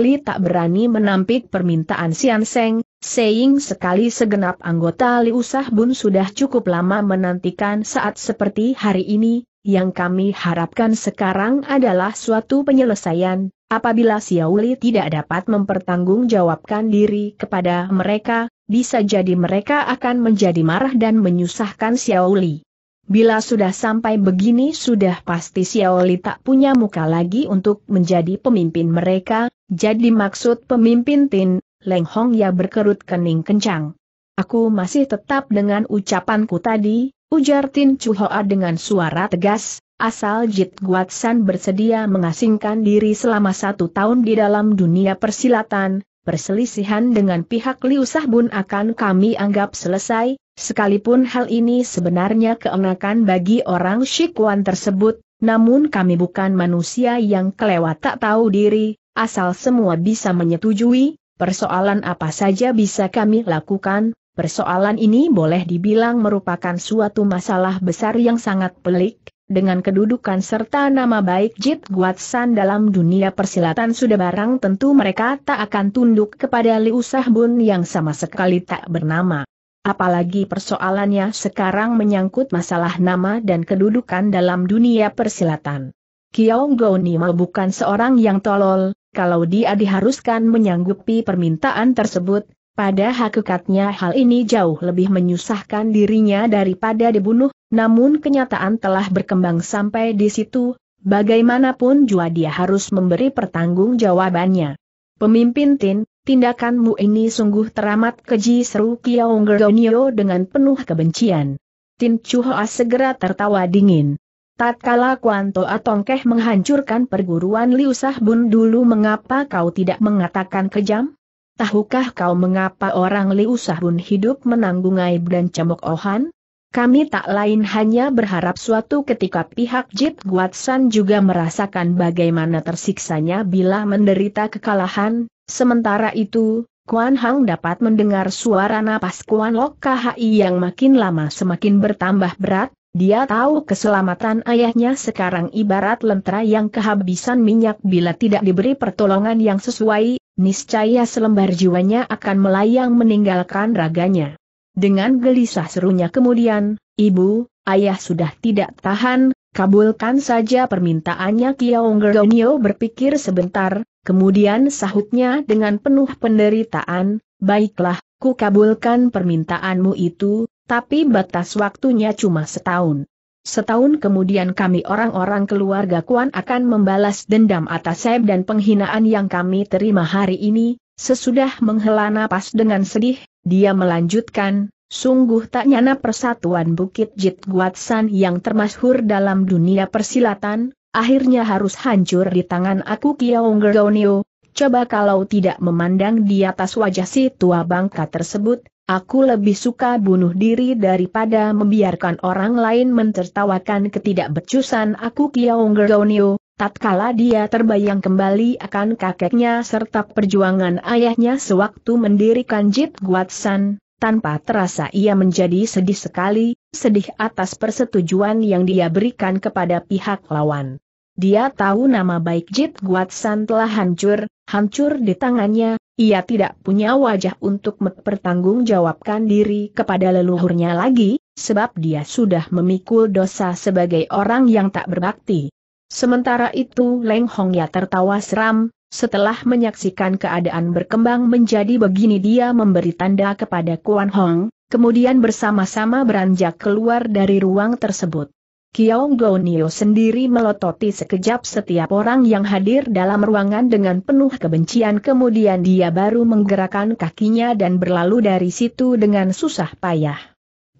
Li tak berani menampik permintaan Xian Seng, Seing sekali segenap anggota Liusah Bun sudah cukup lama menantikan saat seperti hari ini, yang kami harapkan sekarang adalah suatu penyelesaian, apabila Xiaoli tidak dapat mempertanggungjawabkan diri kepada mereka, bisa jadi mereka akan menjadi marah dan menyusahkan Xiaoli. Bila sudah sampai begini sudah pasti Xiaoli tak punya muka lagi untuk menjadi pemimpin mereka, jadi maksud pemimpin Tin, Leng Hong ya berkerut kening kencang. Aku masih tetap dengan ucapanku tadi, Ujar Tin Chu dengan suara tegas, asal Jit Guatsan bersedia mengasingkan diri selama satu tahun di dalam dunia persilatan, perselisihan dengan pihak Liu Sahbun akan kami anggap selesai, sekalipun hal ini sebenarnya keenakan bagi orang Shikuan tersebut, namun kami bukan manusia yang kelewat tak tahu diri, asal semua bisa menyetujui, persoalan apa saja bisa kami lakukan, Persoalan ini boleh dibilang merupakan suatu masalah besar yang sangat pelik, dengan kedudukan serta nama baik Jit San dalam dunia persilatan sudah barang tentu mereka tak akan tunduk kepada Liu Sahbun yang sama sekali tak bernama. Apalagi persoalannya sekarang menyangkut masalah nama dan kedudukan dalam dunia persilatan. Kiao Nima bukan seorang yang tolol, kalau dia diharuskan menyanggupi permintaan tersebut, pada hakikatnya hal ini jauh lebih menyusahkan dirinya daripada dibunuh, namun kenyataan telah berkembang sampai di situ, bagaimanapun jua dia harus memberi pertanggung jawabannya. Pemimpin Tin, tindakanmu ini sungguh teramat keji seru Kiaung Gerdonio dengan penuh kebencian. Tin Chuhoa segera tertawa dingin. Tatkala Kuanto Atongkeh menghancurkan perguruan Liusah Bun dulu mengapa kau tidak mengatakan kejam? Tahukah kau mengapa orang Liu Sahun hidup menanggung aib dan cemok Ohan? Kami tak lain hanya berharap suatu ketika pihak Jit Guatsan juga merasakan bagaimana tersiksanya bila menderita kekalahan, sementara itu, Kuan Hang dapat mendengar suara napas Kuan Lok KHI yang makin lama semakin bertambah berat, dia tahu keselamatan ayahnya sekarang ibarat lentera yang kehabisan minyak bila tidak diberi pertolongan yang sesuai, niscaya selembar jiwanya akan melayang meninggalkan raganya. Dengan gelisah serunya kemudian, ibu, ayah sudah tidak tahan, kabulkan saja permintaannya Kiaong Gerdonio berpikir sebentar, kemudian sahutnya dengan penuh penderitaan, baiklah, ku kabulkan permintaanmu itu, tapi batas waktunya cuma setahun. Setahun kemudian kami orang-orang keluarga Kuan akan membalas dendam atas seb dan penghinaan yang kami terima hari ini, sesudah menghela napas dengan sedih, dia melanjutkan, sungguh tak nyana persatuan Bukit Jit Guatsan yang termasyhur dalam dunia persilatan, akhirnya harus hancur di tangan aku Kiaung Gergonio, coba kalau tidak memandang di atas wajah si tua bangka tersebut, Aku lebih suka bunuh diri daripada membiarkan orang lain mentertawakan ketidakbecusan aku Kiaung Gergonio, tatkala dia terbayang kembali akan kakeknya serta perjuangan ayahnya sewaktu mendirikan Jit Guatsan, tanpa terasa ia menjadi sedih sekali, sedih atas persetujuan yang dia berikan kepada pihak lawan. Dia tahu nama baik Jit Guatsan telah hancur, hancur di tangannya, ia tidak punya wajah untuk mempertanggungjawabkan diri kepada leluhurnya lagi, sebab dia sudah memikul dosa sebagai orang yang tak berbakti. Sementara itu Leng Hong Ya tertawa seram, setelah menyaksikan keadaan berkembang menjadi begini dia memberi tanda kepada Kuan Hong, kemudian bersama-sama beranjak keluar dari ruang tersebut. Kiao Gonio sendiri melototi sekejap setiap orang yang hadir dalam ruangan dengan penuh kebencian kemudian dia baru menggerakkan kakinya dan berlalu dari situ dengan susah payah.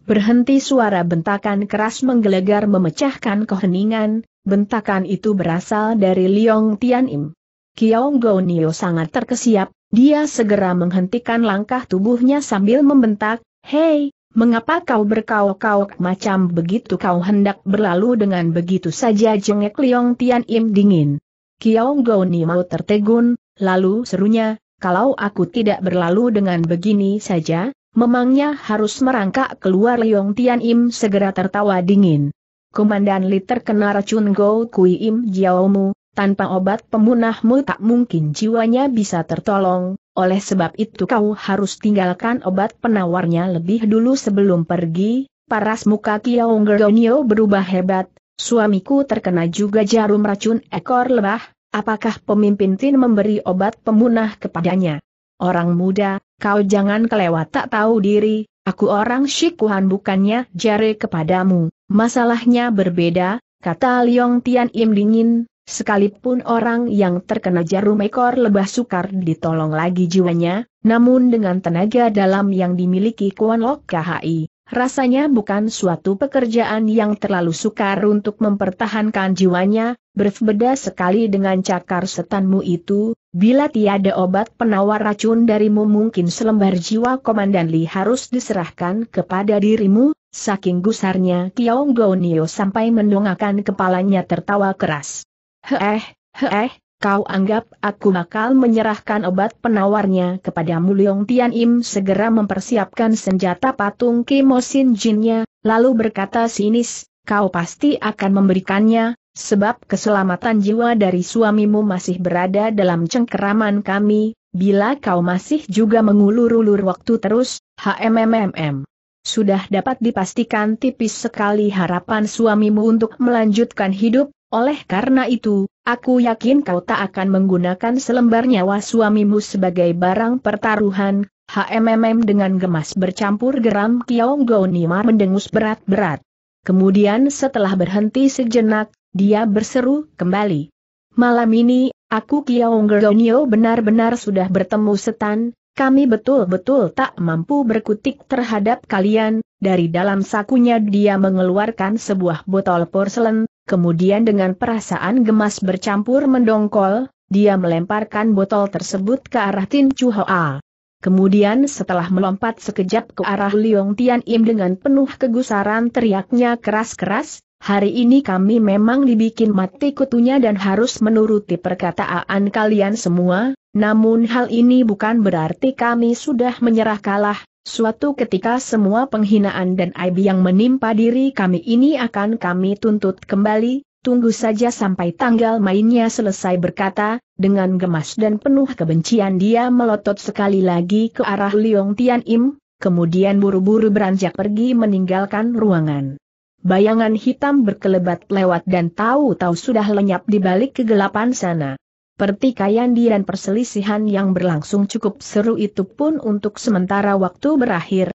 Berhenti suara bentakan keras menggelegar memecahkan keheningan, bentakan itu berasal dari Liong Tianim. Kiao Gonio sangat terkesiap, dia segera menghentikan langkah tubuhnya sambil membentak, Hei, Mengapa kau berkauk-kauk macam begitu kau hendak berlalu dengan begitu saja jengek Liong Tian Im dingin. Kiao ni mau tertegun, lalu serunya, kalau aku tidak berlalu dengan begini saja, memangnya harus merangkak keluar Liong Tian Im segera tertawa dingin. Komandan Li terkena racun Go Kui Im Jiaomu, tanpa obat pemunahmu tak mungkin jiwanya bisa tertolong, oleh sebab itu kau harus tinggalkan obat penawarnya lebih dulu sebelum pergi, paras muka Tiaung Gergonio berubah hebat, suamiku terkena juga jarum racun ekor lebah, apakah pemimpin Tin memberi obat pemunah kepadanya? Orang muda, kau jangan kelewat tak tahu diri, aku orang Shikuhan bukannya jare kepadamu, masalahnya berbeda, kata Liong Tian Im dingin, Sekalipun orang yang terkena jarum ekor lebah sukar ditolong lagi jiwanya, namun dengan tenaga dalam yang dimiliki Kuan Lok KHI, rasanya bukan suatu pekerjaan yang terlalu sukar untuk mempertahankan jiwanya, berbeda sekali dengan cakar setanmu itu, bila tiada obat penawar racun darimu mungkin selembar jiwa Komandan Li harus diserahkan kepada dirimu, saking gusarnya Tiong Gonio sampai mendongakkan kepalanya tertawa keras. Heh, heh. Eh, kau anggap aku bakal menyerahkan obat penawarnya kepada Mulyong Tian Im segera mempersiapkan senjata patung Kimosin Jinnya, lalu berkata sinis, kau pasti akan memberikannya, sebab keselamatan jiwa dari suamimu masih berada dalam cengkeraman kami, bila kau masih juga mengulur-ulur waktu terus, HMMMM. Sudah dapat dipastikan tipis sekali harapan suamimu untuk melanjutkan hidup, oleh karena itu, aku yakin kau tak akan menggunakan selembar nyawa suamimu sebagai barang pertaruhan, HMMM dengan gemas bercampur geram Kiong Nima mendengus berat-berat. Kemudian setelah berhenti sejenak, dia berseru kembali. Malam ini, aku Kiong Gonio benar-benar sudah bertemu setan, kami betul-betul tak mampu berkutik terhadap kalian, dari dalam sakunya dia mengeluarkan sebuah botol porselen, kemudian dengan perasaan gemas bercampur mendongkol, dia melemparkan botol tersebut ke arah Tin Chu Hoa. Kemudian setelah melompat sekejap ke arah Liong Tian Im dengan penuh kegusaran teriaknya keras-keras, hari ini kami memang dibikin mati kutunya dan harus menuruti perkataan kalian semua, namun hal ini bukan berarti kami sudah menyerah kalah, Suatu ketika semua penghinaan dan aib yang menimpa diri kami ini akan kami tuntut kembali, tunggu saja sampai tanggal mainnya selesai berkata, dengan gemas dan penuh kebencian dia melotot sekali lagi ke arah Liong Tian Im, kemudian buru-buru beranjak pergi meninggalkan ruangan. Bayangan hitam berkelebat lewat dan tahu-tahu sudah lenyap di balik kegelapan sana. Pertikaian dan perselisihan yang berlangsung cukup seru itu pun untuk sementara waktu berakhir,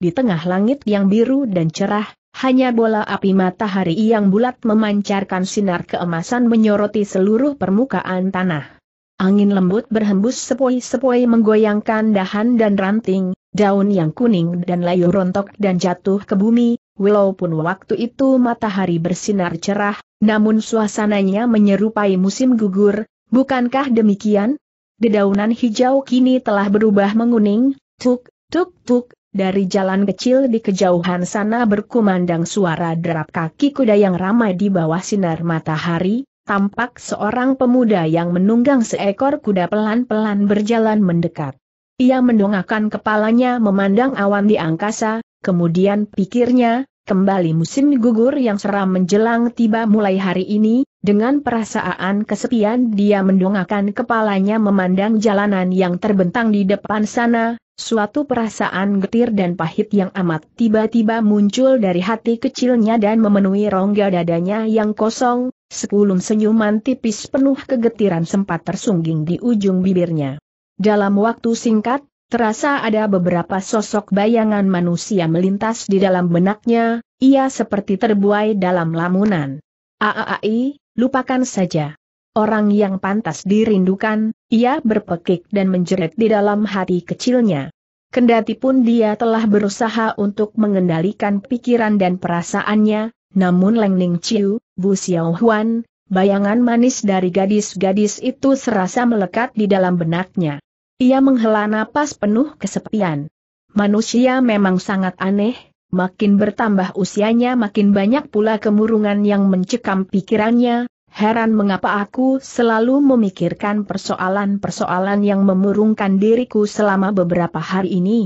di tengah langit yang biru dan cerah, hanya bola api matahari yang bulat memancarkan sinar keemasan menyoroti seluruh permukaan tanah. Angin lembut berhembus sepoi-sepoi menggoyangkan dahan dan ranting, daun yang kuning dan layu rontok dan jatuh ke bumi, walaupun waktu itu matahari bersinar cerah, namun suasananya menyerupai musim gugur, bukankah demikian? Dedaunan hijau kini telah berubah menguning, tuk, tuk, tuk, dari jalan kecil di kejauhan sana berkumandang suara derap kaki kuda yang ramai di bawah sinar matahari, tampak seorang pemuda yang menunggang seekor kuda pelan-pelan berjalan mendekat. Ia mendongakkan kepalanya memandang awan di angkasa, kemudian pikirnya, Kembali musim gugur yang seram menjelang tiba mulai hari ini, dengan perasaan kesepian dia mendongakkan kepalanya memandang jalanan yang terbentang di depan sana, suatu perasaan getir dan pahit yang amat tiba-tiba muncul dari hati kecilnya dan memenuhi rongga dadanya yang kosong, sekulum senyuman tipis penuh kegetiran sempat tersungging di ujung bibirnya. Dalam waktu singkat, Terasa ada beberapa sosok bayangan manusia melintas di dalam benaknya, ia seperti terbuai dalam lamunan. Aaai, lupakan saja. Orang yang pantas dirindukan, ia berpekik dan menjerit di dalam hati kecilnya. Kendati pun dia telah berusaha untuk mengendalikan pikiran dan perasaannya, namun Leng Ning Chiu, Bu Xiao Huan, bayangan manis dari gadis-gadis itu serasa melekat di dalam benaknya. Ia menghela napas penuh kesepian. Manusia memang sangat aneh, makin bertambah usianya makin banyak pula kemurungan yang mencekam pikirannya, heran mengapa aku selalu memikirkan persoalan-persoalan yang memurungkan diriku selama beberapa hari ini.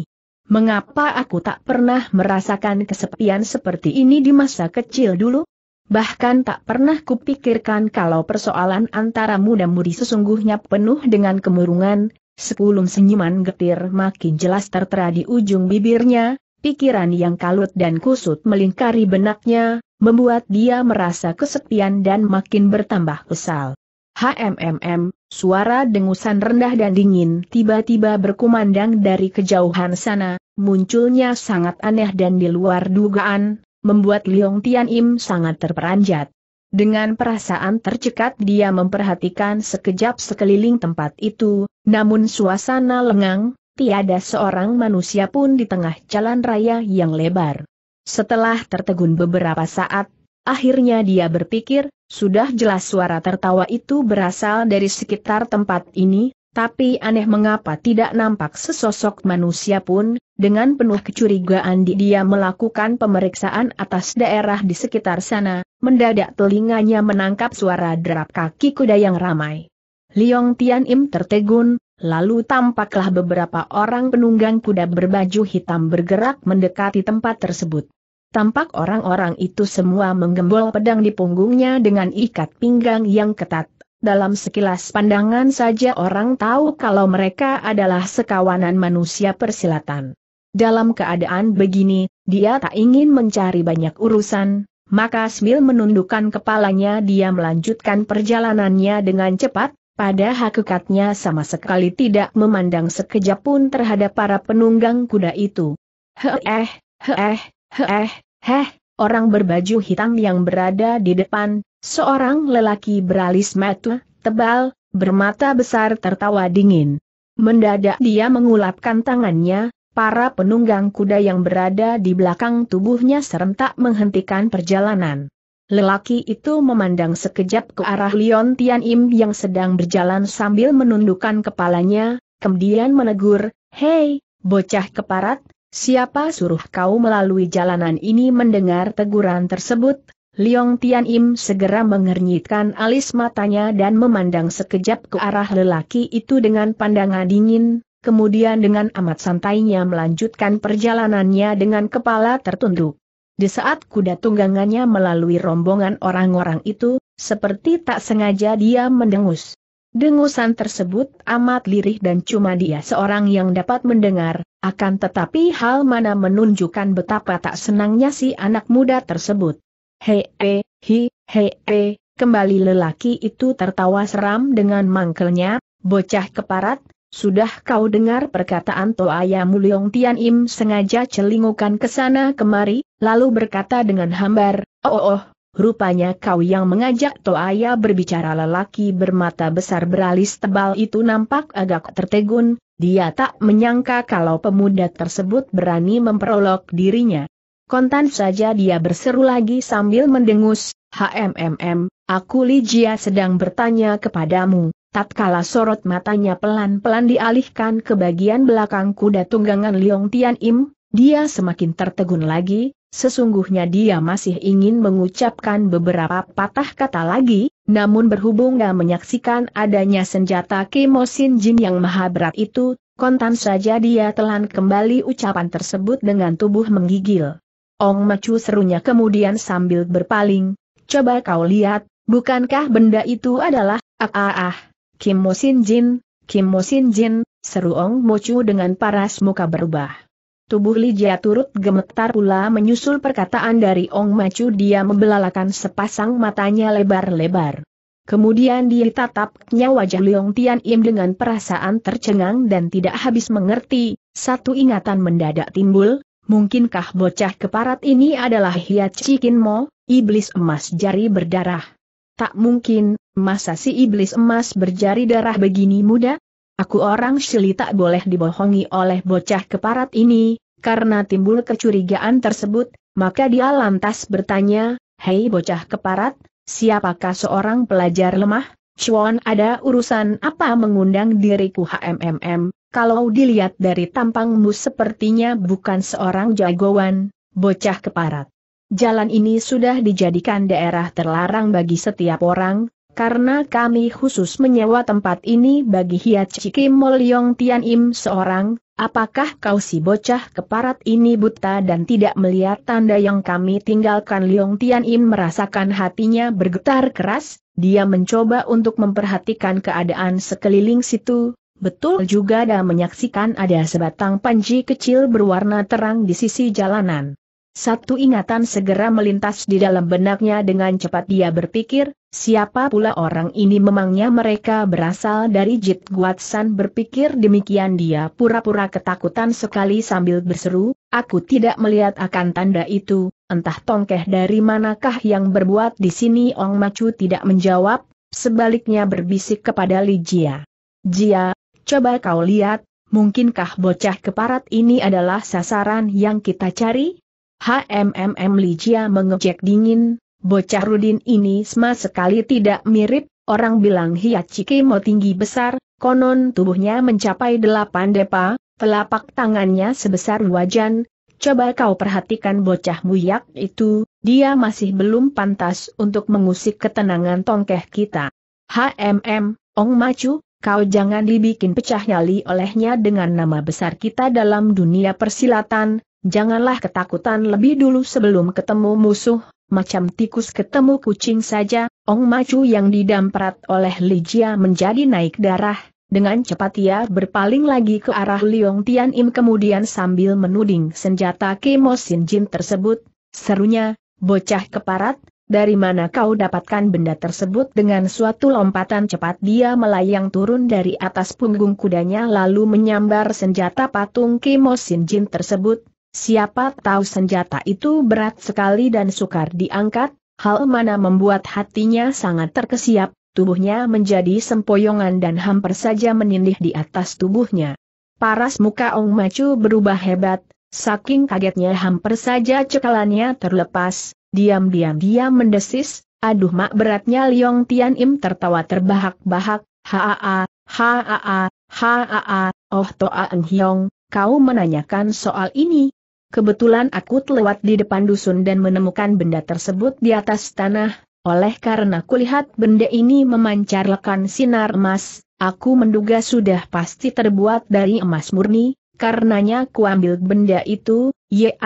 Mengapa aku tak pernah merasakan kesepian seperti ini di masa kecil dulu? Bahkan tak pernah kupikirkan kalau persoalan antara muda-mudi sesungguhnya penuh dengan kemurungan, Sepuluh senyuman getir makin jelas tertera di ujung bibirnya, pikiran yang kalut dan kusut melingkari benaknya, membuat dia merasa kesepian dan makin bertambah kesal. HMMM, suara dengusan rendah dan dingin tiba-tiba berkumandang dari kejauhan sana, munculnya sangat aneh dan di luar dugaan, membuat Liong Tian Im sangat terperanjat. Dengan perasaan tercekat dia memperhatikan sekejap sekeliling tempat itu, namun suasana lengang, tiada seorang manusia pun di tengah jalan raya yang lebar. Setelah tertegun beberapa saat, akhirnya dia berpikir, sudah jelas suara tertawa itu berasal dari sekitar tempat ini, tapi aneh mengapa tidak nampak sesosok manusia pun, dengan penuh kecurigaan di dia melakukan pemeriksaan atas daerah di sekitar sana, mendadak telinganya menangkap suara derap kaki kuda yang ramai. Liong Tian Im tertegun, lalu tampaklah beberapa orang penunggang kuda berbaju hitam bergerak mendekati tempat tersebut. Tampak orang-orang itu semua menggembol pedang di punggungnya dengan ikat pinggang yang ketat, dalam sekilas pandangan saja orang tahu kalau mereka adalah sekawanan manusia persilatan. Dalam keadaan begini, dia tak ingin mencari banyak urusan, maka Smil menundukkan kepalanya dia melanjutkan perjalanannya dengan cepat, pada hakikatnya sama sekali tidak memandang sekejap pun terhadap para penunggang kuda itu. Heeh, heeh, heeh, heh, orang berbaju hitam yang berada di depan, Seorang lelaki beralis metu, tebal, bermata besar tertawa dingin. Mendadak dia mengulapkan tangannya, para penunggang kuda yang berada di belakang tubuhnya serentak menghentikan perjalanan. Lelaki itu memandang sekejap ke arah Leon Tian Im yang sedang berjalan sambil menundukkan kepalanya, kemudian menegur, Hei, bocah keparat, siapa suruh kau melalui jalanan ini mendengar teguran tersebut, Liong Tian Im segera mengernyitkan alis matanya dan memandang sekejap ke arah lelaki itu dengan pandangan dingin, kemudian dengan amat santainya melanjutkan perjalanannya dengan kepala tertunduk. Di saat kuda tunggangannya melalui rombongan orang-orang itu, seperti tak sengaja dia mendengus. Dengusan tersebut amat lirih dan cuma dia seorang yang dapat mendengar, akan tetapi hal mana menunjukkan betapa tak senangnya si anak muda tersebut. Hei, hi, hei, kembali lelaki itu tertawa seram dengan mangkelnya, bocah keparat, sudah kau dengar perkataan Toaya Mulyong Tian Im sengaja celingukan ke sana kemari, lalu berkata dengan hambar, oh oh, oh rupanya kau yang mengajak Toaya berbicara lelaki bermata besar beralis tebal itu nampak agak tertegun, dia tak menyangka kalau pemuda tersebut berani memperolok dirinya. Kontan saja dia berseru lagi sambil mendengus, HMMM, aku Li sedang bertanya kepadamu. Tatkala sorot matanya pelan-pelan dialihkan ke bagian belakang kuda tunggangan Liong Tian Im, dia semakin tertegun lagi, sesungguhnya dia masih ingin mengucapkan beberapa patah kata lagi, namun berhubung gak menyaksikan adanya senjata Kimo Jin yang maha berat itu, kontan saja dia telan kembali ucapan tersebut dengan tubuh menggigil. Ong Macu serunya kemudian sambil berpaling, coba kau lihat, bukankah benda itu adalah, ah ah ah, Kim Mo Sin Jin, Kim Mo Sin Jin, seru Ong Macu dengan paras muka berubah. Tubuh Li Jia turut gemetar pula menyusul perkataan dari Ong Macu dia membelalakan sepasang matanya lebar-lebar. Kemudian dia tatapnya wajah Leong Tian Im dengan perasaan tercengang dan tidak habis mengerti, satu ingatan mendadak timbul, Mungkinkah bocah keparat ini adalah hiat cikin mo iblis emas jari berdarah? Tak mungkin, masa si iblis emas berjari darah begini muda? Aku orang Shili tak boleh dibohongi oleh bocah keparat ini, karena timbul kecurigaan tersebut, maka dia lantas bertanya, Hei bocah keparat, siapakah seorang pelajar lemah? Chuan ada urusan apa mengundang diriku HMMM, kalau dilihat dari tampangmu sepertinya bukan seorang jagoan, bocah keparat. Jalan ini sudah dijadikan daerah terlarang bagi setiap orang, karena kami khusus menyewa tempat ini bagi Hiat Cikim Mol Yong Tian Im seorang, Apakah kau si bocah keparat ini buta dan tidak melihat tanda yang kami tinggalkan Liong Tian Im merasakan hatinya bergetar keras, dia mencoba untuk memperhatikan keadaan sekeliling situ, betul juga dan menyaksikan ada sebatang panji kecil berwarna terang di sisi jalanan. Satu ingatan segera melintas di dalam benaknya dengan cepat dia berpikir, Siapa pula orang ini memangnya mereka berasal dari Jit San berpikir demikian dia pura-pura ketakutan sekali sambil berseru, aku tidak melihat akan tanda itu, entah tongkeh dari manakah yang berbuat di sini Ong Macu tidak menjawab, sebaliknya berbisik kepada Li Jia. Jia, coba kau lihat, mungkinkah bocah keparat ini adalah sasaran yang kita cari? HMMM mm, Li Jia mengejek dingin, Bocah Rudin ini sama sekali tidak mirip, orang bilang Hiachike mau tinggi besar, konon tubuhnya mencapai delapan depa, telapak tangannya sebesar wajan, coba kau perhatikan bocah muyak itu, dia masih belum pantas untuk mengusik ketenangan tongkeh kita. HMM, Ong Macu, kau jangan dibikin pecah nyali olehnya dengan nama besar kita dalam dunia persilatan, janganlah ketakutan lebih dulu sebelum ketemu musuh, macam tikus ketemu kucing saja, Ong Macu yang didamprat oleh Li Jia menjadi naik darah, dengan cepat ia berpaling lagi ke arah Liong Tian Im kemudian sambil menuding senjata Kimo Sin Jin tersebut, serunya, bocah keparat, dari mana kau dapatkan benda tersebut dengan suatu lompatan cepat dia melayang turun dari atas punggung kudanya lalu menyambar senjata patung Kimo Sin Jin tersebut, Siapa tahu senjata itu berat sekali dan sukar diangkat, hal mana membuat hatinya sangat terkesiap, tubuhnya menjadi sempoyongan dan hampir saja menindih di atas tubuhnya. Paras muka Ong Macu berubah hebat, saking kagetnya hampir saja cekalannya terlepas, diam-diam dia mendesis, aduh mak beratnya Liong Tian Im tertawa terbahak-bahak, haa, haa, haa, oh Toa Eng Hiong, kau menanyakan soal ini, Kebetulan aku telewat di depan dusun dan menemukan benda tersebut di atas tanah, oleh karena kulihat benda ini memancarkan sinar emas, aku menduga sudah pasti terbuat dari emas murni, karenanya kuambil benda itu, ya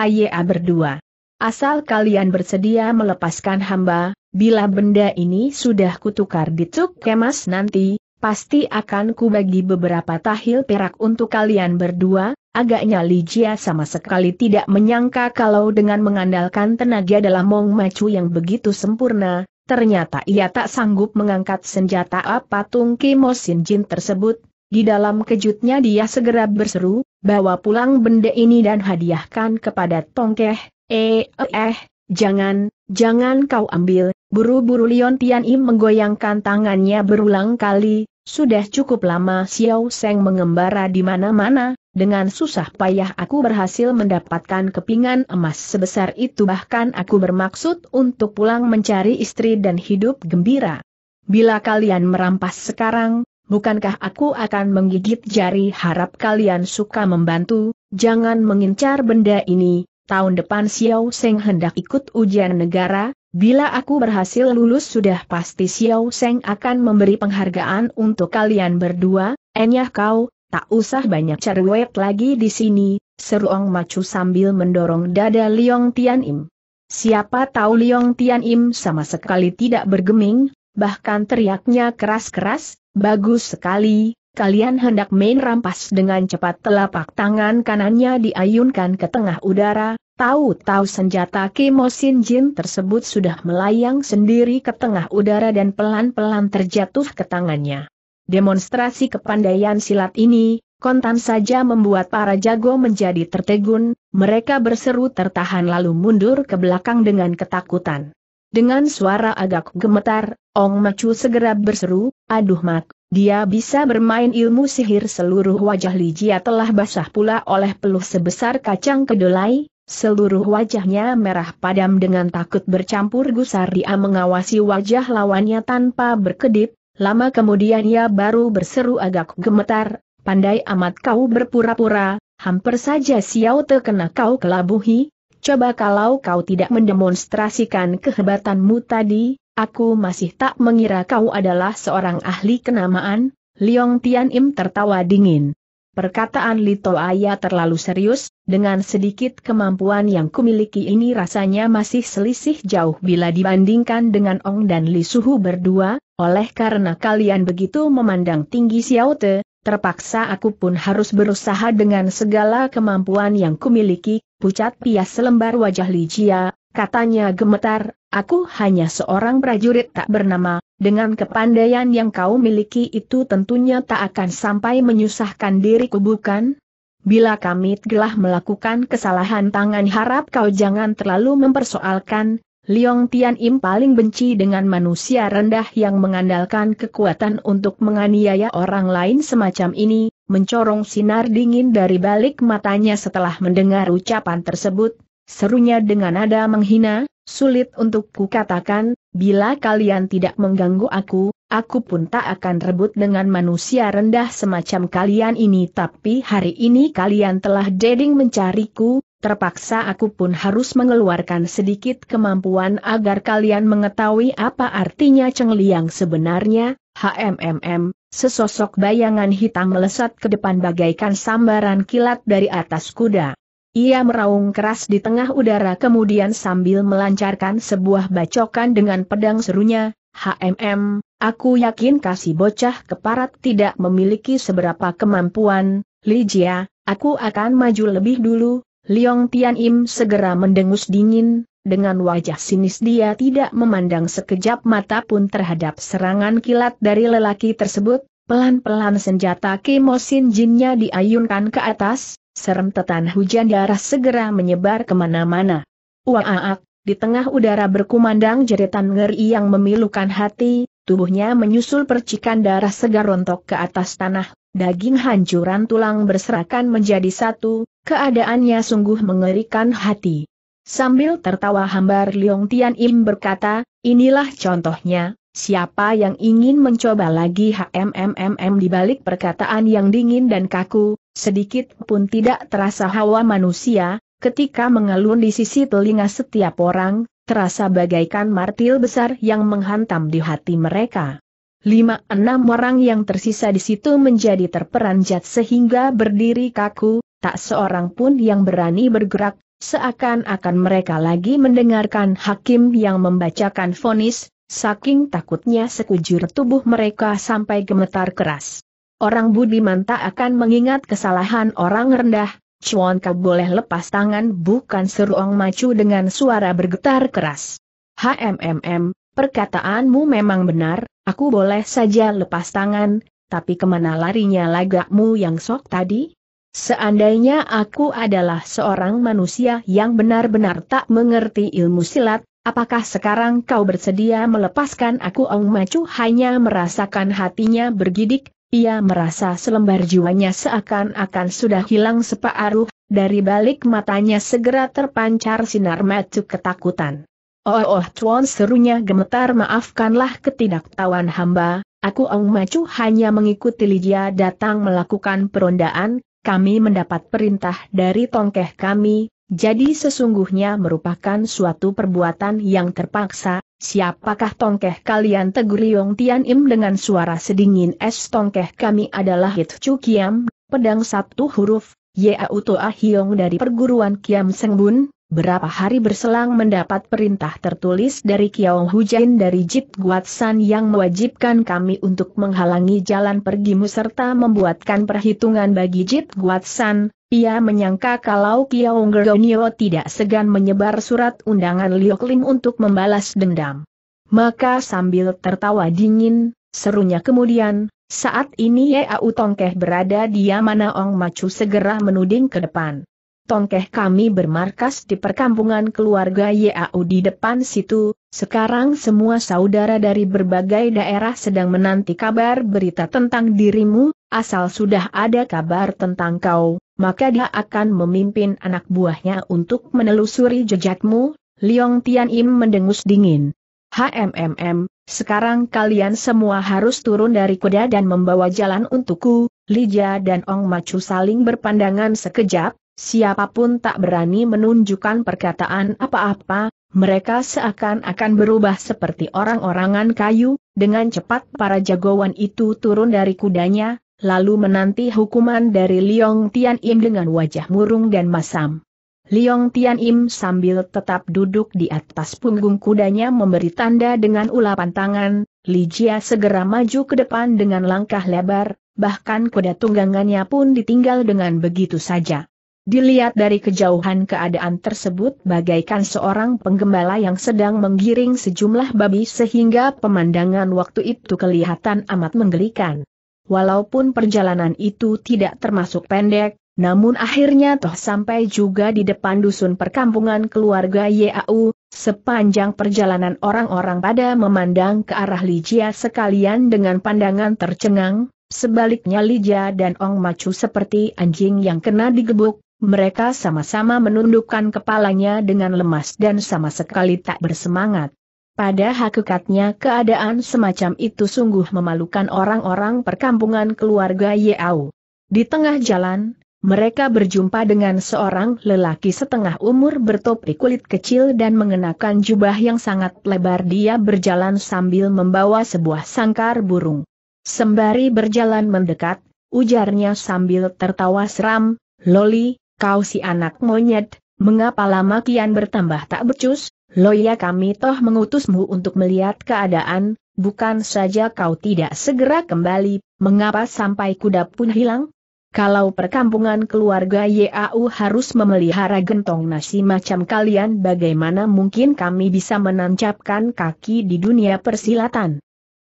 berdua. Asal kalian bersedia melepaskan hamba, bila benda ini sudah kutukar di truk kemas nanti, pasti akan kubagi beberapa tahil perak untuk kalian berdua, Agaknya Li Jia sama sekali tidak menyangka kalau dengan mengandalkan tenaga dalam Mong Macu yang begitu sempurna, ternyata ia tak sanggup mengangkat senjata apa patung Kimo Sin Jin tersebut. Di dalam kejutnya dia segera berseru, bawa pulang benda ini dan hadiahkan kepada Tongkeh, eh, eh, jangan, jangan kau ambil, buru-buru Lion Tian Im menggoyangkan tangannya berulang kali, sudah cukup lama Xiao Seng mengembara di mana-mana, dengan susah payah aku berhasil mendapatkan kepingan emas sebesar itu bahkan aku bermaksud untuk pulang mencari istri dan hidup gembira. Bila kalian merampas sekarang, bukankah aku akan menggigit jari harap kalian suka membantu, jangan mengincar benda ini, tahun depan Xiao Seng hendak ikut ujian negara, Bila aku berhasil lulus sudah pasti Xiao Seng akan memberi penghargaan untuk kalian berdua, enyah kau, Tak usah banyak cerewet lagi di sini, seru Ong Macu sambil mendorong dada Liong Tian Im. Siapa tahu Liong Tian Im sama sekali tidak bergeming, bahkan teriaknya keras-keras, bagus sekali, kalian hendak main rampas dengan cepat telapak tangan kanannya diayunkan ke tengah udara, tahu-tahu senjata Kimo Jin tersebut sudah melayang sendiri ke tengah udara dan pelan-pelan terjatuh ke tangannya. Demonstrasi kepandaian silat ini, kontan saja membuat para jago menjadi tertegun, mereka berseru tertahan lalu mundur ke belakang dengan ketakutan. Dengan suara agak gemetar, Ong Macu segera berseru, aduh mak, dia bisa bermain ilmu sihir seluruh wajah Lijia telah basah pula oleh peluh sebesar kacang kedelai, seluruh wajahnya merah padam dengan takut bercampur gusar dia mengawasi wajah lawannya tanpa berkedip, Lama kemudian ia baru berseru agak gemetar, pandai amat kau berpura-pura, hampir saja Xiao terkena kau kelabuhi, coba kalau kau tidak mendemonstrasikan kehebatanmu tadi, aku masih tak mengira kau adalah seorang ahli kenamaan, Liong Tian Im tertawa dingin. Perkataan Lito Aya terlalu serius, dengan sedikit kemampuan yang kumiliki ini rasanya masih selisih jauh bila dibandingkan dengan Ong dan Li Suhu berdua, oleh karena kalian begitu memandang tinggi Xiao Te, terpaksa aku pun harus berusaha dengan segala kemampuan yang kumiliki, pucat pias selembar wajah Li Jia, katanya gemetar, aku hanya seorang prajurit tak bernama, dengan kepandaian yang kau miliki itu tentunya tak akan sampai menyusahkan diriku bukan? Bila kami telah melakukan kesalahan tangan harap kau jangan terlalu mempersoalkan, Liong Tian Im paling benci dengan manusia rendah yang mengandalkan kekuatan untuk menganiaya orang lain semacam ini, mencorong sinar dingin dari balik matanya setelah mendengar ucapan tersebut, serunya dengan nada menghina, sulit untuk kukatakan, bila kalian tidak mengganggu aku, aku pun tak akan rebut dengan manusia rendah semacam kalian ini tapi hari ini kalian telah deding mencariku, terpaksa aku pun harus mengeluarkan sedikit kemampuan agar kalian mengetahui apa artinya Cheng Liang sebenarnya, HMMM, sesosok bayangan hitam melesat ke depan bagaikan sambaran kilat dari atas kuda. Ia meraung keras di tengah udara kemudian sambil melancarkan sebuah bacokan dengan pedang serunya, HMM, aku yakin kasih bocah keparat tidak memiliki seberapa kemampuan, Lijia, aku akan maju lebih dulu, Liong Tian Im segera mendengus dingin, dengan wajah sinis dia tidak memandang sekejap mata pun terhadap serangan kilat dari lelaki tersebut, pelan-pelan senjata kemosin jinnya diayunkan ke atas, serem tetan hujan darah segera menyebar kemana-mana. Waaak, di tengah udara berkumandang jeritan ngeri yang memilukan hati, tubuhnya menyusul percikan darah segar rontok ke atas tanah, daging hancuran tulang berserakan menjadi satu, keadaannya sungguh mengerikan hati. Sambil tertawa hambar Liong Tian Im berkata, inilah contohnya, siapa yang ingin mencoba lagi HMMMM di balik perkataan yang dingin dan kaku, sedikit pun tidak terasa hawa manusia, ketika mengalun di sisi telinga setiap orang, terasa bagaikan martil besar yang menghantam di hati mereka. Lima enam orang yang tersisa di situ menjadi terperanjat sehingga berdiri kaku, tak seorang pun yang berani bergerak, seakan-akan mereka lagi mendengarkan hakim yang membacakan vonis, saking takutnya sekujur tubuh mereka sampai gemetar keras. Orang budiman tak akan mengingat kesalahan orang rendah, Chuan Ka boleh lepas tangan bukan seruang macu dengan suara bergetar keras. HMMM, Perkataanmu memang benar, aku boleh saja lepas tangan, tapi kemana larinya lagakmu yang sok tadi? Seandainya aku adalah seorang manusia yang benar-benar tak mengerti ilmu silat, apakah sekarang kau bersedia melepaskan aku Ong Macu hanya merasakan hatinya bergidik, ia merasa selembar jiwanya seakan-akan sudah hilang separuh, dari balik matanya segera terpancar sinar mata ketakutan. Oh, oh Tuan serunya gemetar maafkanlah ketidaktahuan hamba, aku Ong Macu hanya mengikuti Lijia datang melakukan perondaan, kami mendapat perintah dari tongkeh kami, jadi sesungguhnya merupakan suatu perbuatan yang terpaksa, siapakah tongkeh kalian tegur Yong Tian Im dengan suara sedingin es tongkeh kami adalah Hit Chu Kiam, pedang satu huruf, Yau Toa ah Hiong dari perguruan Kiam Sengbun, Berapa hari berselang mendapat perintah tertulis dari Kiao Hujan dari Jit Guatsan yang mewajibkan kami untuk menghalangi jalan pergimu serta membuatkan perhitungan bagi Jit Guatsan. Ia menyangka kalau Kiao Ngeronio tidak segan menyebar surat undangan Liok Lim untuk membalas dendam. Maka sambil tertawa dingin, serunya kemudian, saat ini Yau Tongkeh berada di Yamana Ong Macu segera menuding ke depan. Tongkeh kami bermarkas di perkampungan keluarga Yau di depan situ, sekarang semua saudara dari berbagai daerah sedang menanti kabar berita tentang dirimu, asal sudah ada kabar tentang kau, maka dia akan memimpin anak buahnya untuk menelusuri jejakmu, Liong Tian Im mendengus dingin. HMMM, sekarang kalian semua harus turun dari kuda dan membawa jalan untukku, Lija dan Ong Macu saling berpandangan sekejap, Siapapun tak berani menunjukkan perkataan apa-apa, mereka seakan-akan berubah seperti orang-orangan kayu, dengan cepat para jagoan itu turun dari kudanya, lalu menanti hukuman dari Liong Tian Im dengan wajah murung dan masam. Liong Tian Im sambil tetap duduk di atas punggung kudanya memberi tanda dengan ulapan tangan, Li Jia segera maju ke depan dengan langkah lebar, bahkan kuda tunggangannya pun ditinggal dengan begitu saja. Dilihat dari kejauhan keadaan tersebut bagaikan seorang penggembala yang sedang menggiring sejumlah babi sehingga pemandangan waktu itu kelihatan amat menggelikan. Walaupun perjalanan itu tidak termasuk pendek, namun akhirnya toh sampai juga di depan dusun perkampungan keluarga Yau, sepanjang perjalanan orang-orang pada memandang ke arah Lijia sekalian dengan pandangan tercengang, sebaliknya Lijia dan Ong Macu seperti anjing yang kena digebuk, mereka sama-sama menundukkan kepalanya dengan lemas dan sama sekali tak bersemangat. Pada hakikatnya keadaan semacam itu sungguh memalukan orang-orang perkampungan keluarga Yeau. Di tengah jalan, mereka berjumpa dengan seorang lelaki setengah umur bertopi kulit kecil dan mengenakan jubah yang sangat lebar dia berjalan sambil membawa sebuah sangkar burung. Sembari berjalan mendekat, ujarnya sambil tertawa seram, Loli, kau si anak monyet, mengapa lama kian bertambah tak becus, loya kami toh mengutusmu untuk melihat keadaan, bukan saja kau tidak segera kembali, mengapa sampai kuda pun hilang? Kalau perkampungan keluarga YAU harus memelihara gentong nasi macam kalian bagaimana mungkin kami bisa menancapkan kaki di dunia persilatan?